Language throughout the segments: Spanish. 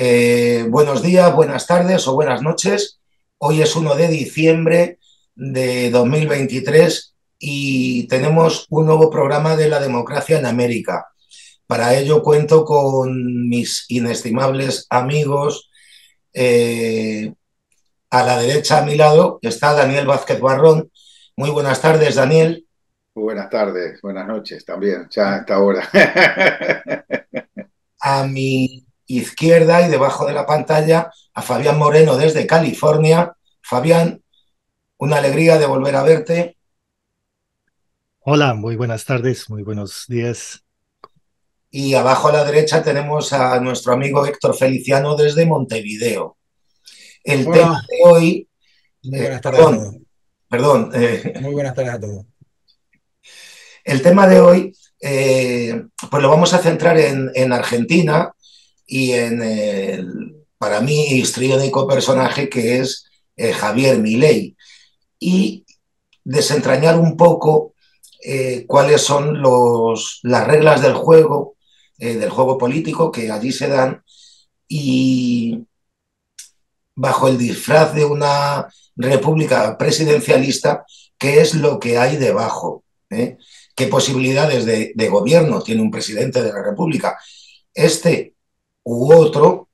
Eh, buenos días, buenas tardes o buenas noches. Hoy es 1 de diciembre de 2023 y tenemos un nuevo programa de la democracia en América. Para ello cuento con mis inestimables amigos. Eh, a la derecha, a mi lado, está Daniel Vázquez Barrón. Muy buenas tardes, Daniel. buenas tardes, buenas noches también, ya hasta ahora. hora. a mi izquierda y debajo de la pantalla a Fabián Moreno desde California. Fabián, una alegría de volver a verte. Hola, muy buenas tardes, muy buenos días. Y abajo a la derecha tenemos a nuestro amigo Héctor Feliciano desde Montevideo. El tema de hoy. buenas eh, perdón, Perdón. Eh, muy buenas tardes a todos. El tema de hoy, eh, pues lo vamos a centrar en Argentina, y en el, para mí, histriónico personaje que es eh, Javier Milei. Y desentrañar un poco eh, cuáles son los, las reglas del juego, eh, del juego político que allí se dan y bajo el disfraz de una república presidencialista, qué es lo que hay debajo, qué posibilidades de, de, gobierno tiene un presidente de la república. Este u otro.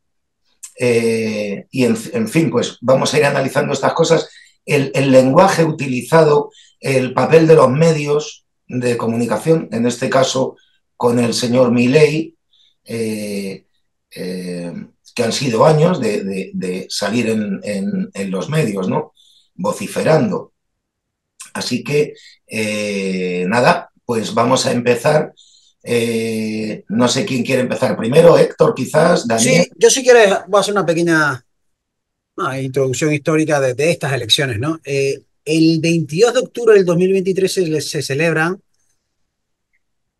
Eh, y en, fin, pues vamos a ir analizando estas cosas. El, lenguaje utilizado, el papel de los medios de comunicación, en este caso con el señor Milley, eh, eh, que han sido años de, salir en, los medios, ¿no? Vociferando. Así que, nada, pues vamos a empezar eh, no sé quién quiere empezar primero, Héctor quizás, Daniel. Sí, yo si quieres voy a hacer una pequeña ah, introducción histórica de, estas elecciones. ¿no? Eh, el 22 de octubre del 2023 se, celebran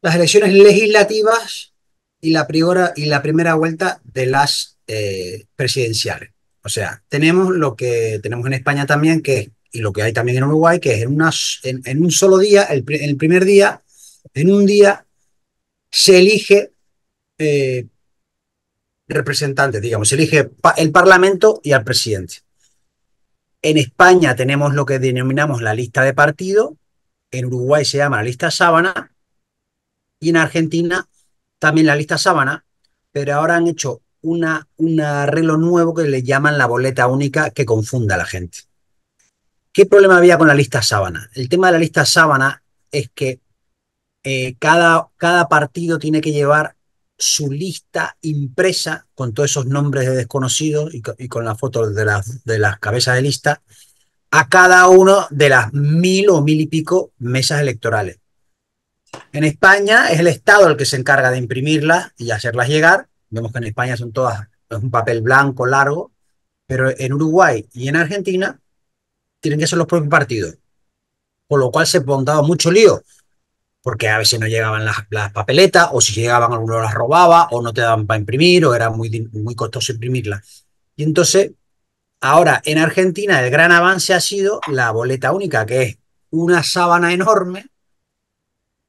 las elecciones legislativas y la, y la primera vuelta de las eh, presidenciales. O sea, tenemos lo que tenemos en España también, que y lo que hay también en Uruguay, que es en, unas un solo día, el, el primer día, en un día se elige representantes, eh, representante, digamos, se elige el Parlamento y al presidente. En España tenemos lo que denominamos la lista de partido, en Uruguay se llama la lista sábana y en Argentina también la lista sábana, pero ahora han hecho una, un arreglo nuevo que le llaman la boleta única que confunda a la gente. ¿Qué problema había con la lista sábana? El tema de la lista sábana es que eh, cada, cada partido tiene que llevar su lista impresa con todos esos nombres de desconocidos y, con las fotos de las, de cabezas de lista a cada uno de las mil o mil y pico mesas electorales. En España es el Estado el que se encarga de imprimirlas y hacerlas llegar. Vemos que en España son todas es un papel blanco largo, pero en Uruguay y en Argentina tienen que ser los propios partidos, Por lo cual se ha mucho lío, porque a veces no llegaban las, papeletas, o si llegaban algunos las robaba, o no te daban para imprimir, o era muy, muy costoso imprimirlas. Y entonces, ahora en Argentina el gran avance ha sido la boleta única, que es una sábana enorme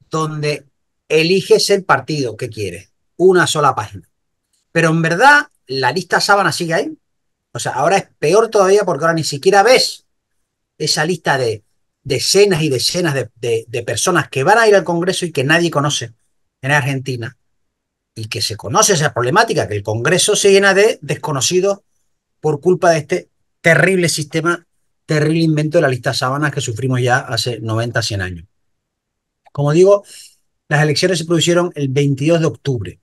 donde eliges el partido que quieres, una sola página. Pero en verdad, la lista sábana sigue ahí. O sea, ahora es peor todavía porque ahora ni siquiera ves esa lista de decenas y decenas de, personas que van a ir al Congreso y que nadie conoce en Argentina. Y que se conoce esa problemática, que el Congreso se llena de desconocidos por culpa de este terrible sistema, terrible invento de la lista sábanas que sufrimos ya hace 90, 100 años. Como digo, las elecciones se produjeron el 22 de octubre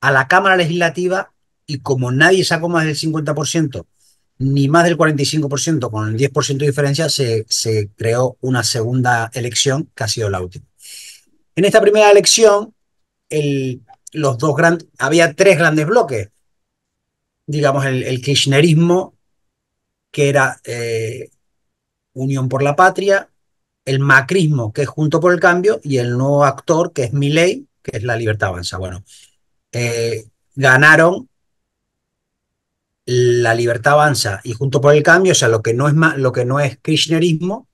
a la Cámara Legislativa y como nadie sacó más del 50% ni más del 45%, con el 10% de diferencia, se, creó una segunda elección que ha sido la última. En esta primera elección, el, los dos había tres grandes bloques. Digamos, el, kirchnerismo, que era eh, Unión por la Patria, el macrismo, que es Junto por el Cambio, y el nuevo actor, que es Milei, que es la Libertad Avanza. Bueno, eh, ganaron la libertad avanza y junto por el cambio, o sea, lo que no es, lo que no es kirchnerismo,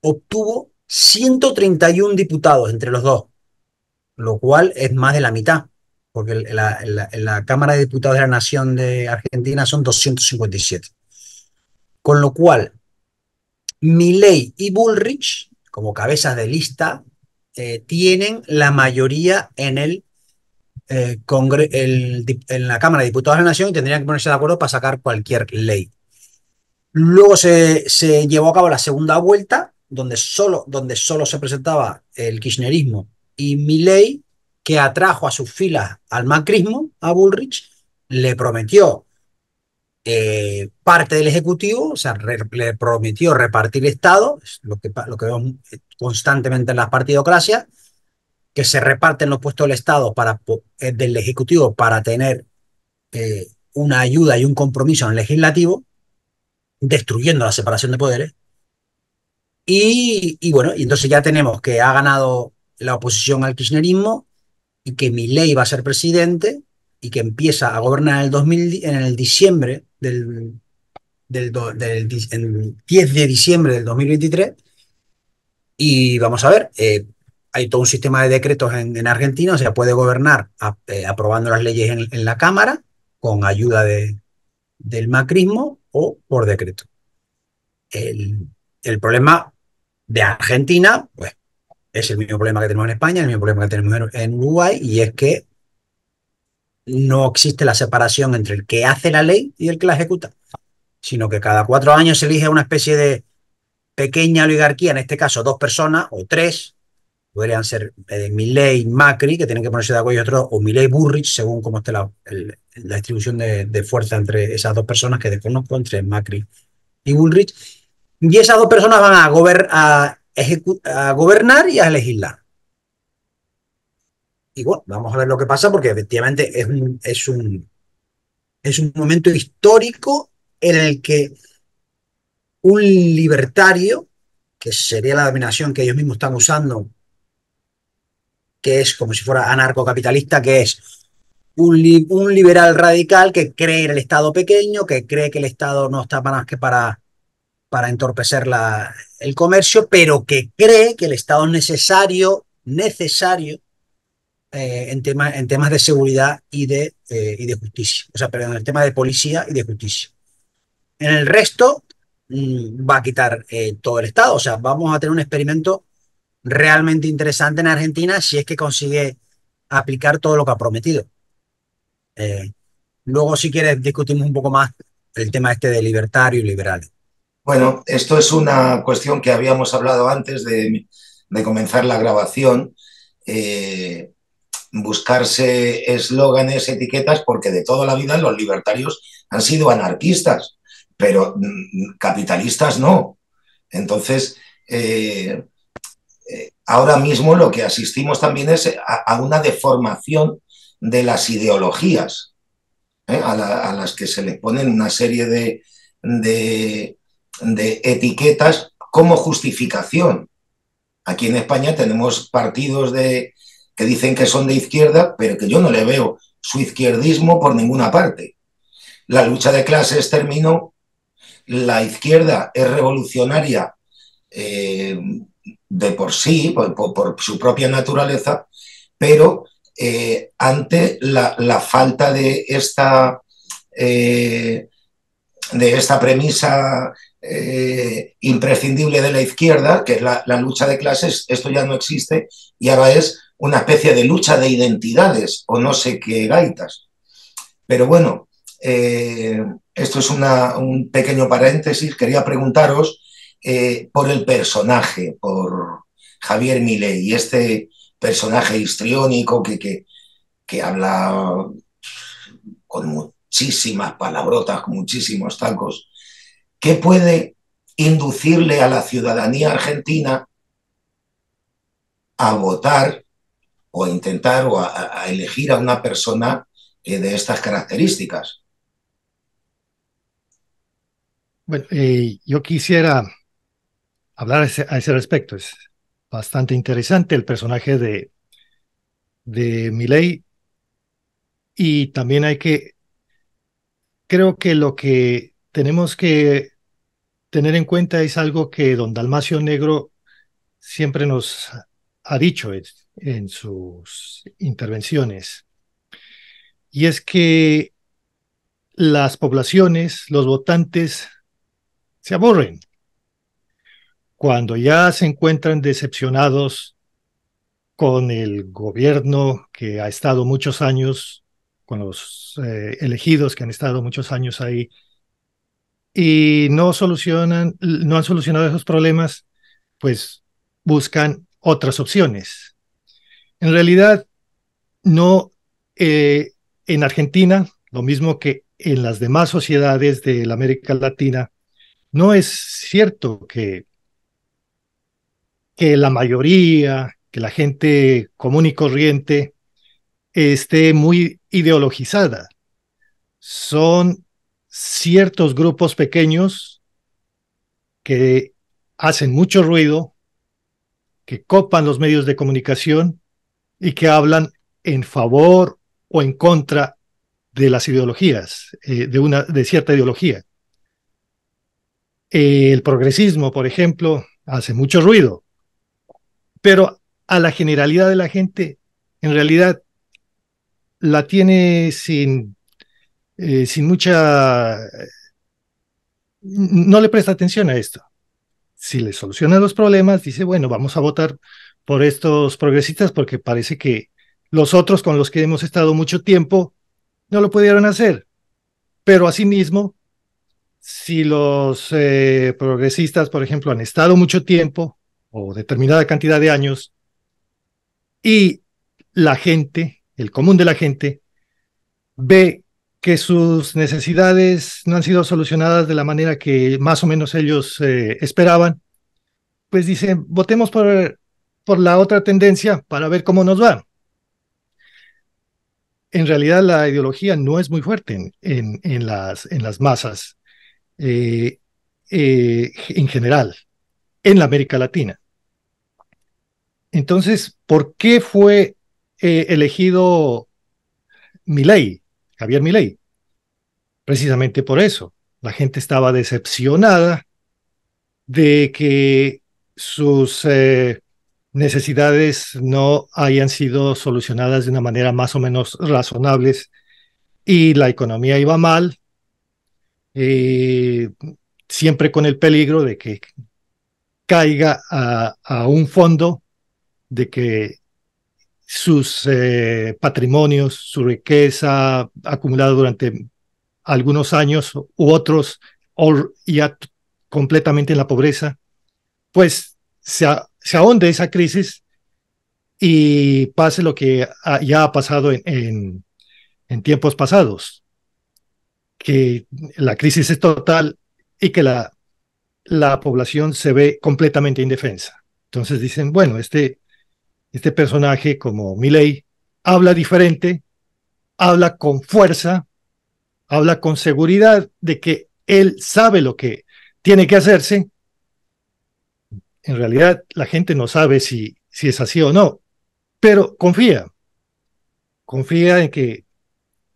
obtuvo 131 diputados entre los dos, lo cual es más de la mitad, porque la, la, Cámara de Diputados de la Nación de Argentina son 257. Con lo cual, Milley y Bullrich, como cabezas de lista, eh, tienen la mayoría en el eh, en la Cámara de Diputados de la Nación y tendrían que ponerse de acuerdo para sacar cualquier ley. Luego se, llevó a cabo la segunda vuelta, donde solo, donde solo se presentaba el kirchnerismo y mi ley que atrajo a sus filas al macrismo, a Bullrich, le prometió eh, parte del Ejecutivo, o sea, le prometió repartir Estado, lo que, lo que vemos eh, constantemente en las partidocracias, que se reparten los puestos del Estado eh, del Ejecutivo para tener eh, una ayuda y un compromiso en el legislativo, destruyendo la separación de poderes. Y, bueno, y entonces ya tenemos que ha ganado la oposición al kirchnerismo y que Milei va a ser presidente y que empieza a gobernar en el, en el diciembre del, 10 de diciembre del 2023. Y vamos a ver, eh, hay todo un sistema de decretos en, Argentina, o sea, puede gobernar eh, aprobando las leyes en, la Cámara con ayuda del macrismo o por decreto. El, problema de Argentina, pues, es el mismo problema que tenemos en España, el mismo problema que tenemos en, en Uruguay, y es que no existe la separación entre el que hace la ley y el que la ejecuta, sino que cada cuatro años se elige una especie de pequeña oligarquía, en este caso dos personas o tres, podrían ser Milley eh, Milley, Macri, que tienen que ponerse de acuerdo y otros, o Milley, Burrich, según cómo esté la, distribución de, fuerza entre esas dos personas que desconozco, entre Macri y Bullrich. Y esas dos personas van a, gobernar y a legislar. Y bueno, vamos a ver lo que pasa, porque efectivamente es un, es un, es un momento histórico en el que un libertario, que sería la dominación que ellos mismos están usando que es como si fuera anarcocapitalista, que es un, liberal radical que cree en el Estado pequeño, que cree que el Estado no está más que para, entorpecer la, el comercio, pero que cree que el Estado es necesario, necesario eh, en, en temas de seguridad y de, eh, de justicia. O sea, perdón, en el tema de policía y de justicia. En el resto, mm, va a quitar eh, todo el Estado. O sea, vamos a tener un experimento realmente interesante en Argentina si es que consigue aplicar todo lo que ha prometido. Eh, luego, si quieres, discutimos un poco más el tema este de libertario y liberal. Bueno, esto es una cuestión que habíamos hablado antes de, comenzar la grabación. Eh, buscarse eslóganes, etiquetas, porque de toda la vida los libertarios han sido anarquistas, pero mm, capitalistas no. Entonces, eh, ahora mismo lo que asistimos también es a, una deformación de las ideologías, ¿eh? a, las que se le ponen una serie de, etiquetas como justificación. Aquí en España tenemos partidos de, que dicen que son de izquierda, pero que yo no le veo su izquierdismo por ninguna parte. La lucha de clases terminó, la izquierda es revolucionaria eh, de por sí, por, su propia naturaleza, pero eh, ante la, falta de esta, eh, de esta premisa eh, imprescindible de la izquierda, que es la, lucha de clases, esto ya no existe y ahora es una especie de lucha de identidades o no sé qué gaitas. Pero bueno, esto es un pequeño paréntesis. Quería preguntaros eh, por el personaje, por Javier Milei, este personaje histriónico que, que, habla con muchísimas palabrotas, con muchísimos tacos, ¿qué puede inducirle a la ciudadanía argentina a votar o a intentar o a, elegir a una persona eh, de estas características. Bueno, eh, yo quisiera hablar a ese, respecto. Es bastante interesante el personaje de, de Milley. Y también hay que, creo que lo que tenemos que tener en cuenta es algo que don Dalmacio Negro siempre nos ha dicho en, en sus intervenciones. Y es que las poblaciones, los votantes, se aburren cuando ya se encuentran decepcionados con el gobierno que ha estado muchos años, con los eh, elegidos que han estado muchos años ahí, y no solucionan, no han solucionado esos problemas, pues buscan otras opciones. En realidad, no eh, en Argentina, lo mismo que en las demás sociedades de América Latina, no es cierto que que la mayoría, que la gente común y corriente esté muy ideologizada. Son ciertos grupos pequeños que hacen mucho ruido, que copan los medios de comunicación y que hablan en favor o en contra de las ideologías, eh, de, una, de cierta ideología. El progresismo, por ejemplo, hace mucho ruido, pero a la generalidad de la gente en realidad la tiene sin, eh, sin mucha... no le presta atención a esto. Si le solucionan los problemas, dice, bueno, vamos a votar por estos progresistas porque parece que los otros con los que hemos estado mucho tiempo no lo pudieron hacer. Pero asimismo, si los eh, progresistas, por ejemplo, han estado mucho tiempo o determinada cantidad de años y la gente, el común de la gente, ve que sus necesidades no han sido solucionadas de la manera que más o menos ellos eh, esperaban, pues dicen, votemos por, por la otra tendencia para ver cómo nos va. En realidad la ideología no es muy fuerte en, las, en las masas eh, eh, en general, en la América Latina. Entonces, ¿por qué fue eh, elegido Milei, Javier Milei? Precisamente por eso. La gente estaba decepcionada de que sus eh, necesidades no hayan sido solucionadas de una manera más o menos razonables y la economía iba mal, eh, siempre con el peligro de que caiga a un fondo de que sus eh, patrimonios, su riqueza acumulada durante algunos años u otros, o ya completamente en la pobreza, pues se, se ahonde esa crisis y pase lo que ya ha pasado en, tiempos pasados, que la crisis es total y que la, la población se ve completamente indefensa. Entonces dicen, bueno, este, este personaje como Milley habla diferente, habla con fuerza, habla con seguridad de que él sabe lo que tiene que hacerse. En realidad la gente no sabe si, si es así o no, pero confía, confía en que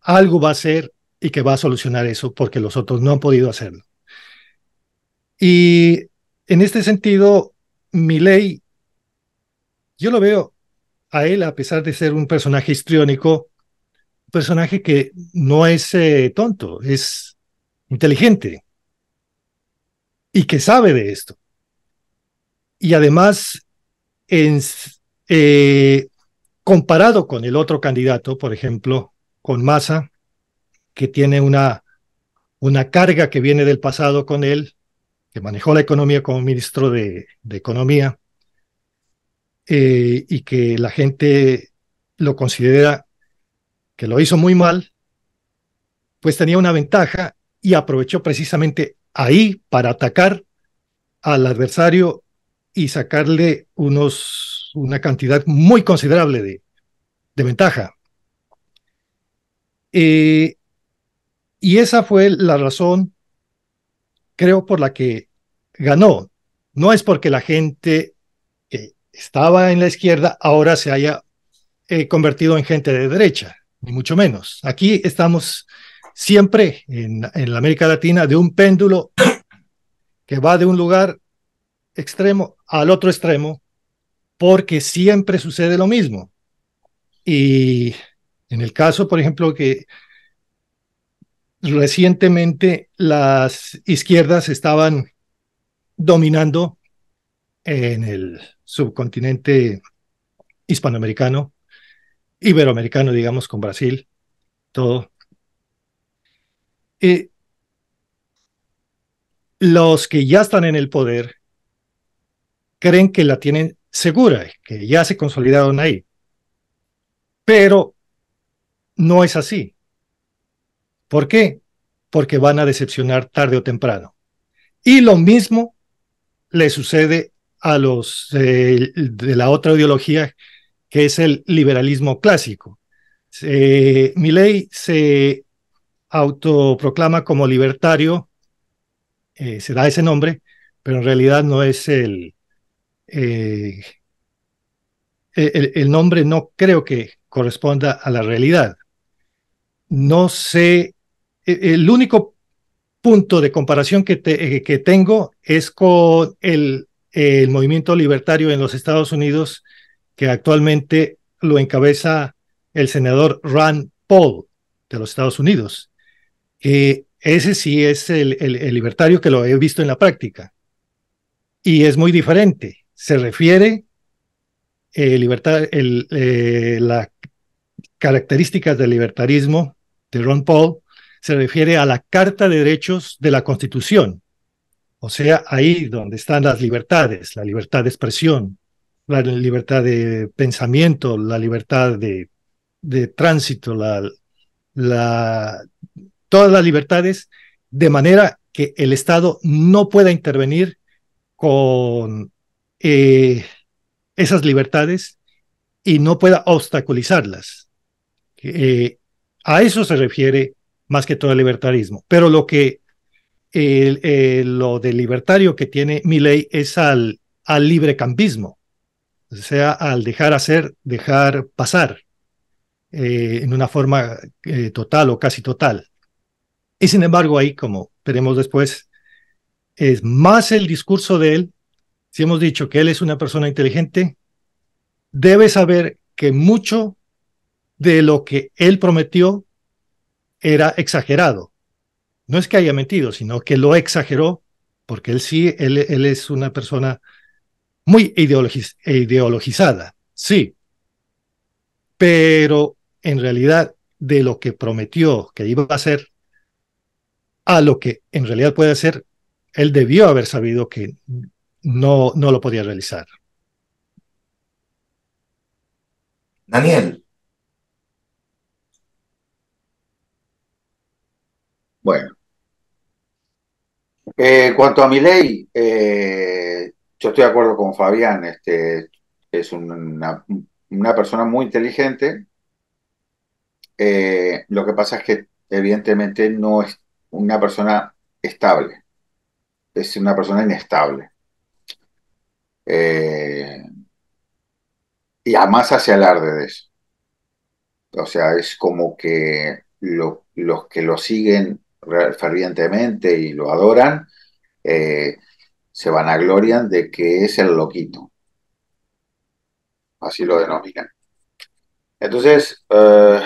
algo va a ser y que va a solucionar eso porque los otros no han podido hacerlo. Y en este sentido, ley yo lo veo a él, a pesar de ser un personaje histriónico, un personaje que no es eh, tonto, es inteligente y que sabe de esto. Y además, en, eh, comparado con el otro candidato, por ejemplo, con Massa, que tiene una, una carga que viene del pasado con él, que manejó la economía como ministro de Economía, eh, y que la gente lo considera que lo hizo muy mal, pues tenía una ventaja y aprovechó precisamente ahí para atacar al adversario y sacarle unos, una cantidad muy considerable de, ventaja. Eh, y esa fue la razón, creo, por la que ganó. No es porque la gente estaba en la izquierda ahora se haya eh, convertido en gente de derecha, ni mucho menos. Aquí estamos siempre en la América Latina de un péndulo que va de un lugar extremo al otro extremo, porque siempre sucede lo mismo. Y en el caso, por ejemplo, que recientemente las izquierdas estaban dominando en el subcontinente hispanoamericano, iberoamericano, digamos, con Brasil, todo. Y eh, los que ya están en el poder creen que la tienen segura, que ya se consolidaron ahí. Pero no es así. ¿Por qué? Porque van a decepcionar tarde o temprano. Y lo mismo le sucede a los eh, de la otra ideología que es el liberalismo clásico. Eh, ley se autoproclama como libertario, eh, se da ese nombre, pero en realidad no es eh, el, el, nombre, no creo que corresponda a la realidad. No sé, e, el único punto de comparación que, que tengo es con el el movimiento libertario en los Estados Unidos, que actualmente lo encabeza el senador Ron Paul de los Estados Unidos. ese sí es el, libertario que lo he visto en la práctica. Y es muy diferente. Se refiere eh, libertad, el, eh, las características del libertarismo de Ron Paul, se refiere a la Carta de Derechos de la Constitución, o sea, ahí donde están las libertades, la libertad de expresión, la libertad de pensamiento, la libertad de, tránsito, la, la, todas las libertades, de manera que el Estado no pueda intervenir con eh, esas libertades y no pueda obstaculizarlas. Eh, a eso se refiere más que todo el libertarismo. Pero lo que el, eh, lo de libertario que tiene mi ley es al, al librecambismo, o sea, al dejar hacer, dejar pasar eh, en una forma eh, total o casi total. Y sin embargo, ahí, como veremos después, es más el discurso de él. Si hemos dicho que él es una persona inteligente, debe saber que mucho de lo que él prometió era exagerado no es que haya mentido, sino que lo exageró, porque él sí, él, es una persona muy ideologizada, sí, pero en realidad de lo que prometió que iba a hacer a lo que en realidad puede hacer, él debió haber sabido que no, no lo podía realizar. Daniel. Bueno, eh, en cuanto a mi ley, eh, yo estoy de acuerdo con Fabián, este, es una, persona muy inteligente. Eh, lo que pasa es que evidentemente no es una persona estable, es una persona inestable. y además hace alarde de eso. O sea, es como que los que lo siguen fervientemente y lo adoran, eh, se vanaglorian de que es el loquito. Así lo denominan. Entonces, eh,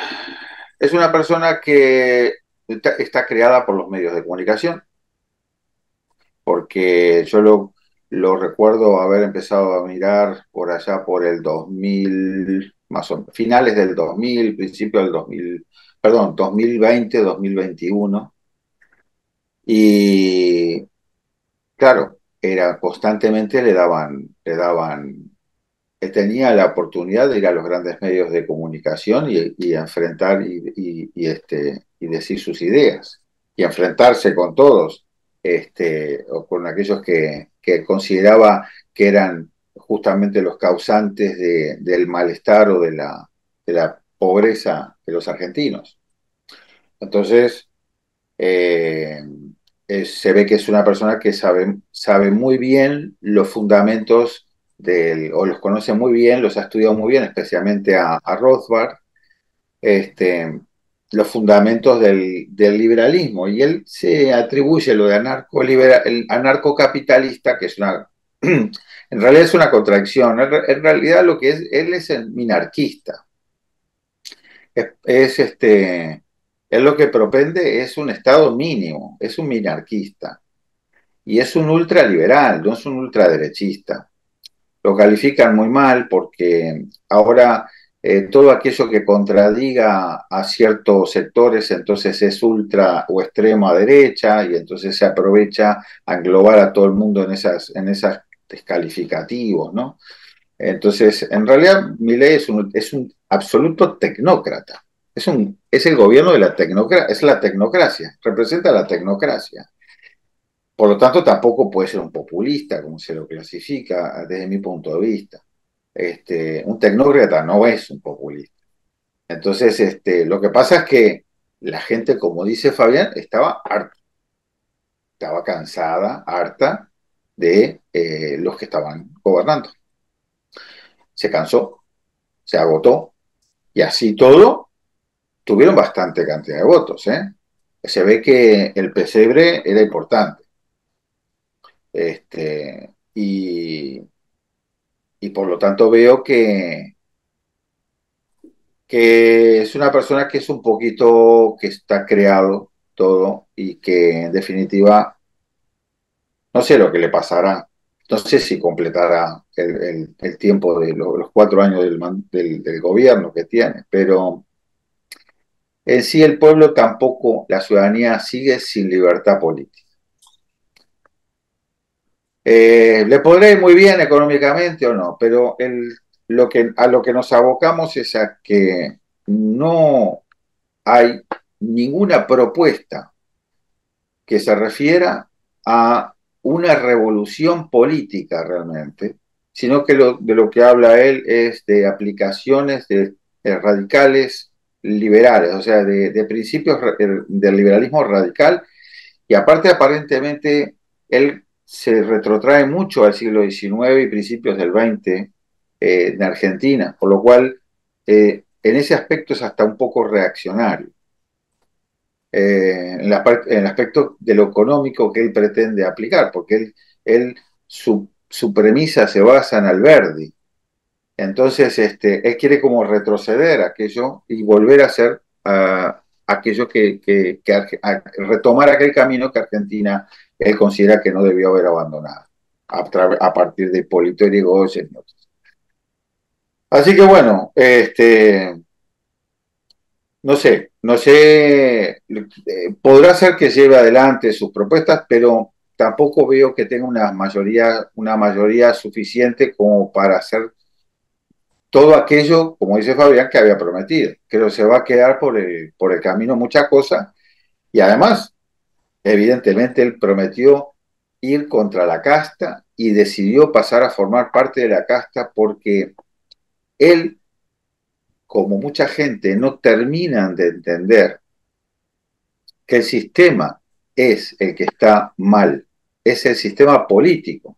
es una persona que está, creada por los medios de comunicación, porque yo lo, recuerdo haber empezado a mirar por allá por el 2000, más o finales del 2000, principio del 2000, perdón, 2020, 2021 y claro, era constantemente le daban, le daban, eh, tenía la oportunidad de ir a los grandes medios de comunicación y, enfrentar y, este, y decir sus ideas y enfrentarse con todos, este, o con aquellos que, consideraba que eran justamente los causantes del malestar o de la, de la pobreza de los argentinos. Entonces, eh, eh, se ve que es una persona que sabe, sabe muy bien los fundamentos o los conoce muy bien, los ha estudiado muy bien, especialmente a, Rothbard, este, los fundamentos del, liberalismo. Y él se atribuye lo de anarco anarcocapitalista, que es una... en realidad es una contradicción. En, realidad lo que es, él es el minarquista. es este es lo que propende es un Estado mínimo, es un minarquista y es un ultraliberal, no es un ultraderechista. Lo califican muy mal porque ahora eh, todo aquello que contradiga a ciertos sectores entonces es ultra o extremo a derecha y entonces se aprovecha a englobar a todo el mundo en esas en esas descalificativos, ¿no? Entonces, en realidad, Milei es un, es un absoluto tecnócrata es, un, es el gobierno de la tecnocracia, es la tecnocracia, representa la tecnocracia. Por lo tanto, tampoco puede ser un populista, como se lo clasifica desde mi punto de vista. Este, un tecnócrata no es un populista. Entonces, este, lo que pasa es que la gente, como dice Fabián, estaba harta. Estaba cansada, harta de eh, los que estaban gobernando. Se cansó, se agotó y así todo tuvieron bastante cantidad de votos. ¿eh? Se ve que el pesebre era importante. Este, y, y por lo tanto veo que, que es una persona que es un poquito que está creado todo y que en definitiva no sé lo que le pasará. No sé si completará el, tiempo de los, cuatro años del, gobierno que tiene, pero en sí el pueblo tampoco, la ciudadanía sigue sin libertad política. Eh, le podré ir muy bien económicamente o no, pero a lo que nos abocamos es a que no hay ninguna propuesta que se refiera a una revolución política realmente, sino que de lo que habla él es de aplicaciones de radicales liberales, o sea, de, principios del liberalismo radical, y aparte aparentemente él se retrotrae mucho al siglo XIX y principios del XX eh, en Argentina, por lo cual eh, en ese aspecto es hasta un poco reaccionario. Eh, en, el aspecto de lo económico que él pretende aplicar, porque él, su, premisa se basa en Alberdi, entonces, este, él quiere como retroceder aquello y volver a hacer aquello que, retomar aquel camino que Argentina él considera que no debió haber abandonado a, partir de Polito Yrigoyen Así que bueno, este, no sé, no sé, podrá ser que lleve adelante sus propuestas, pero tampoco veo que tenga una mayoría, una mayoría suficiente como para hacer todo aquello, como dice Fabián, que había prometido. Creo que se va a quedar por el, por el camino muchas cosas. Y además, evidentemente, él prometió ir contra la casta y decidió pasar a formar parte de la casta porque él, como mucha gente, no terminan de entender que el sistema es el que está mal, es el sistema político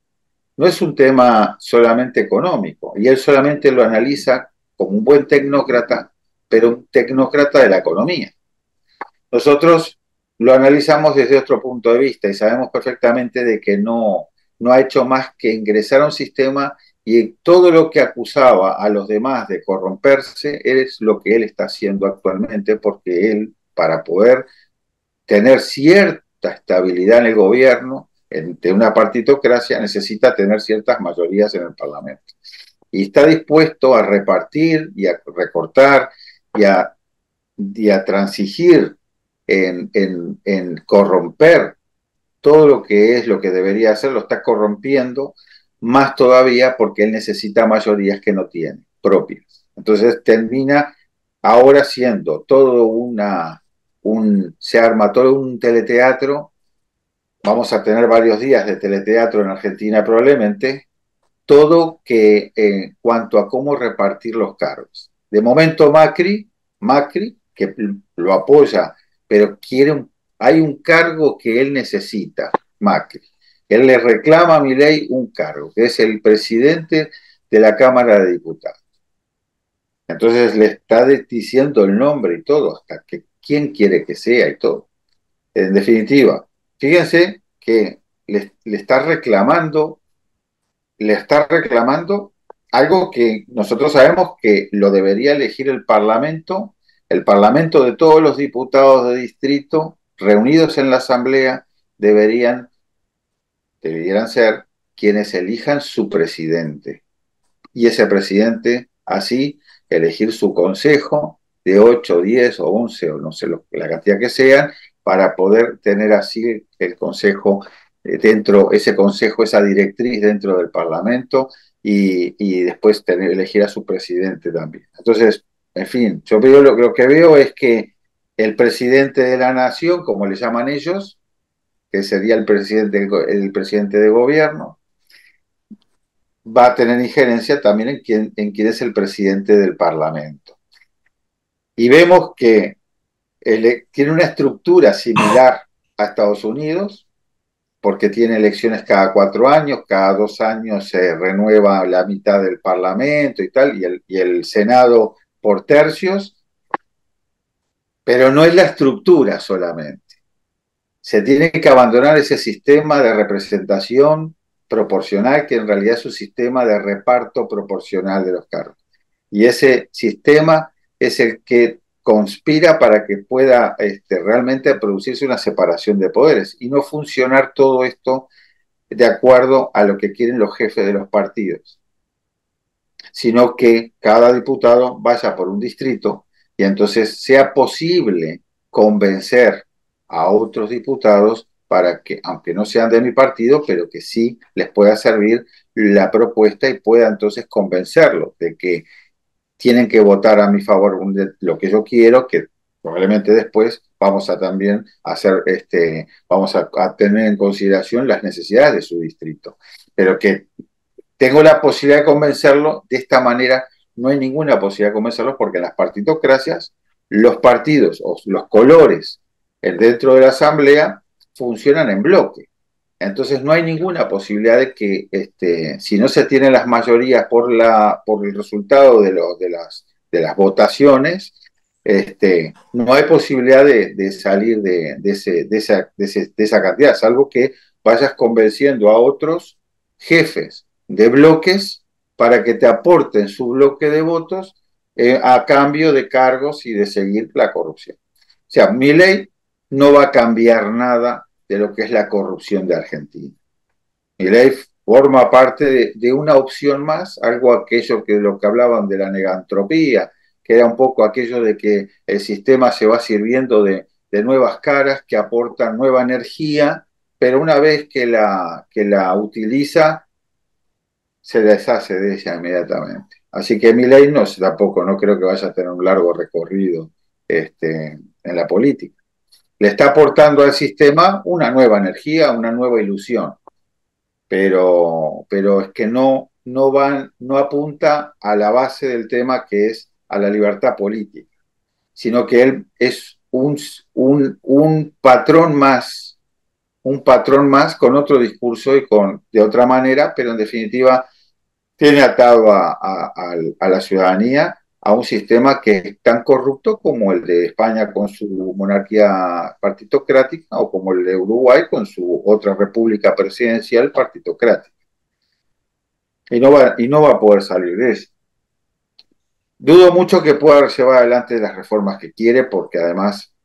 no es un tema solamente económico, y él solamente lo analiza como un buen tecnócrata, pero un tecnócrata de la economía. Nosotros lo analizamos desde otro punto de vista y sabemos perfectamente de que no, no ha hecho más que ingresar a un sistema y todo lo que acusaba a los demás de corromperse es lo que él está haciendo actualmente porque él, para poder tener cierta estabilidad en el gobierno, de una partitocracia necesita tener ciertas mayorías en el Parlamento. Y está dispuesto a repartir y a recortar y a, transigir en, corromper todo lo que es lo que debería hacer, lo está corrompiendo más todavía porque él necesita mayorías que no tiene propias. Entonces termina ahora siendo todo una, se arma todo un teleteatro vamos a tener varios días de teleteatro en Argentina probablemente, todo que eh, en cuanto a cómo repartir los cargos. De momento Macri, Macri, que lo apoya, pero quiere hay un cargo que él necesita, Macri. Él le reclama a ley un cargo, que es el presidente de la Cámara de Diputados. Entonces le está diciendo el nombre y todo, hasta que quién quiere que sea y todo. En definitiva, Fíjense que le, está reclamando, le está reclamando algo que nosotros sabemos que lo debería elegir el Parlamento, el Parlamento de todos los diputados de distrito reunidos en la Asamblea deberían, ser quienes elijan su presidente. Y ese presidente, así, elegir su consejo de 8, 10 o 11 o no sé la cantidad que sean para poder tener así el Consejo eh, dentro, ese Consejo, esa directriz dentro del Parlamento y, después tener, elegir a su presidente también. Entonces, en fin, yo veo, lo, que veo es que el presidente de la nación, como le llaman ellos, que sería el presidente, el presidente de gobierno, va a tener injerencia también en quién en es el presidente del Parlamento. Y vemos que e, tiene una estructura similar a Estados Unidos, porque tiene elecciones cada cuatro años, cada dos años se renueva la mitad del Parlamento y tal, y el, y el Senado por tercios, pero no es la estructura solamente. Se tiene que abandonar ese sistema de representación proporcional, que en realidad es un sistema de reparto proporcional de los cargos. Y ese sistema es el que conspira para que pueda este, realmente producirse una separación de poderes y no funcionar todo esto de acuerdo a lo que quieren los jefes de los partidos, sino que cada diputado vaya por un distrito y entonces sea posible convencer a otros diputados para que, aunque no sean de mi partido, pero que sí les pueda servir la propuesta y pueda entonces convencerlos de que tienen que votar a mi favor lo que yo quiero, que probablemente después vamos a también hacer este, vamos a, tener en consideración las necesidades de su distrito. Pero que tengo la posibilidad de convencerlo de esta manera, no hay ninguna posibilidad de convencerlo, porque en las partidocracias los partidos o los colores dentro de la asamblea funcionan en bloque. Entonces no hay ninguna posibilidad de que, este, si no se tienen las mayorías por, el resultado de, de, las, de las votaciones, este, no hay posibilidad de, salir de, esa, de, cantidad, salvo que vayas convenciendo a otros jefes de bloques para que te aporten su bloque de votos eh, a cambio de cargos y de seguir la corrupción. O sea, mi ley no va a cambiar nada de lo que es la corrupción de Argentina. ley forma parte de, una opción más, algo aquello que lo que hablaban de la negantropía, que era un poco aquello de que el sistema se va sirviendo de, nuevas caras que aportan nueva energía, pero una vez que la, que la utiliza, se deshace de ella inmediatamente. Así que mi ley no, tampoco, no creo que vaya a tener un largo recorrido este, en la política le está aportando al sistema una nueva energía, una nueva ilusión. Pero, pero es que no, no, no apunta a la base del tema que es a la libertad política, sino que él es un, un, patrón más, un patrón más con otro discurso y con, de otra manera, pero en definitiva tiene atado a, a la ciudadanía a un sistema que es tan corrupto como el de España con su monarquía partitocrática o como el de Uruguay con su otra república presidencial partitocrática. Y no va, y no va a poder salir de eso. Dudo mucho que pueda llevar adelante las reformas que quiere porque además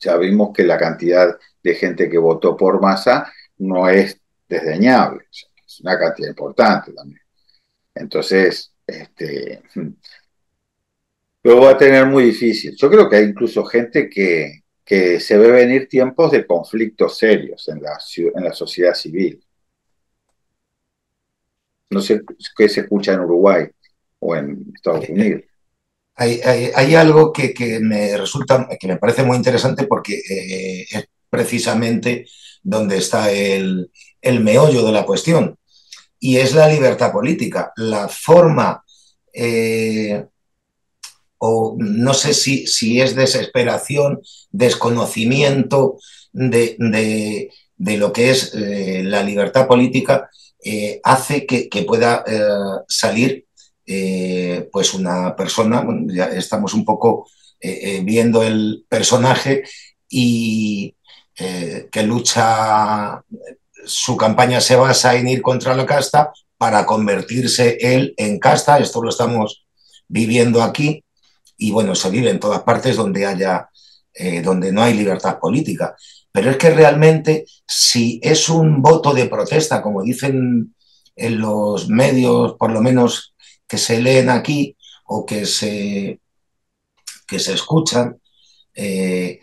ya vimos que la cantidad de gente que votó por masa no es desdeñable, es una cantidad importante también. Entonces, este, lo va a tener muy difícil. Yo creo que hay incluso gente que, que se ve venir tiempos de conflictos serios en la, en la sociedad civil. No sé qué se escucha en Uruguay o en Estados eh, eh, Unidos. Hay, hay, algo que, me resulta, que me parece muy interesante porque eh, es precisamente donde está el, el meollo de la cuestión y es la libertad política, la forma, eh, o no sé si, si, es desesperación, desconocimiento de, lo que es eh, la libertad política, eh, hace que, pueda salir pues una persona, ya estamos un poco viendo el personaje y que lucha su campaña se basa en ir contra la casta para convertirse él en casta. Esto lo estamos viviendo aquí y bueno, se vive en todas partes donde haya, eh, donde no hay libertad política. Pero es que realmente si es un voto de protesta, como dicen en los medios, por lo menos que se leen aquí o que se, que se escuchan, eh,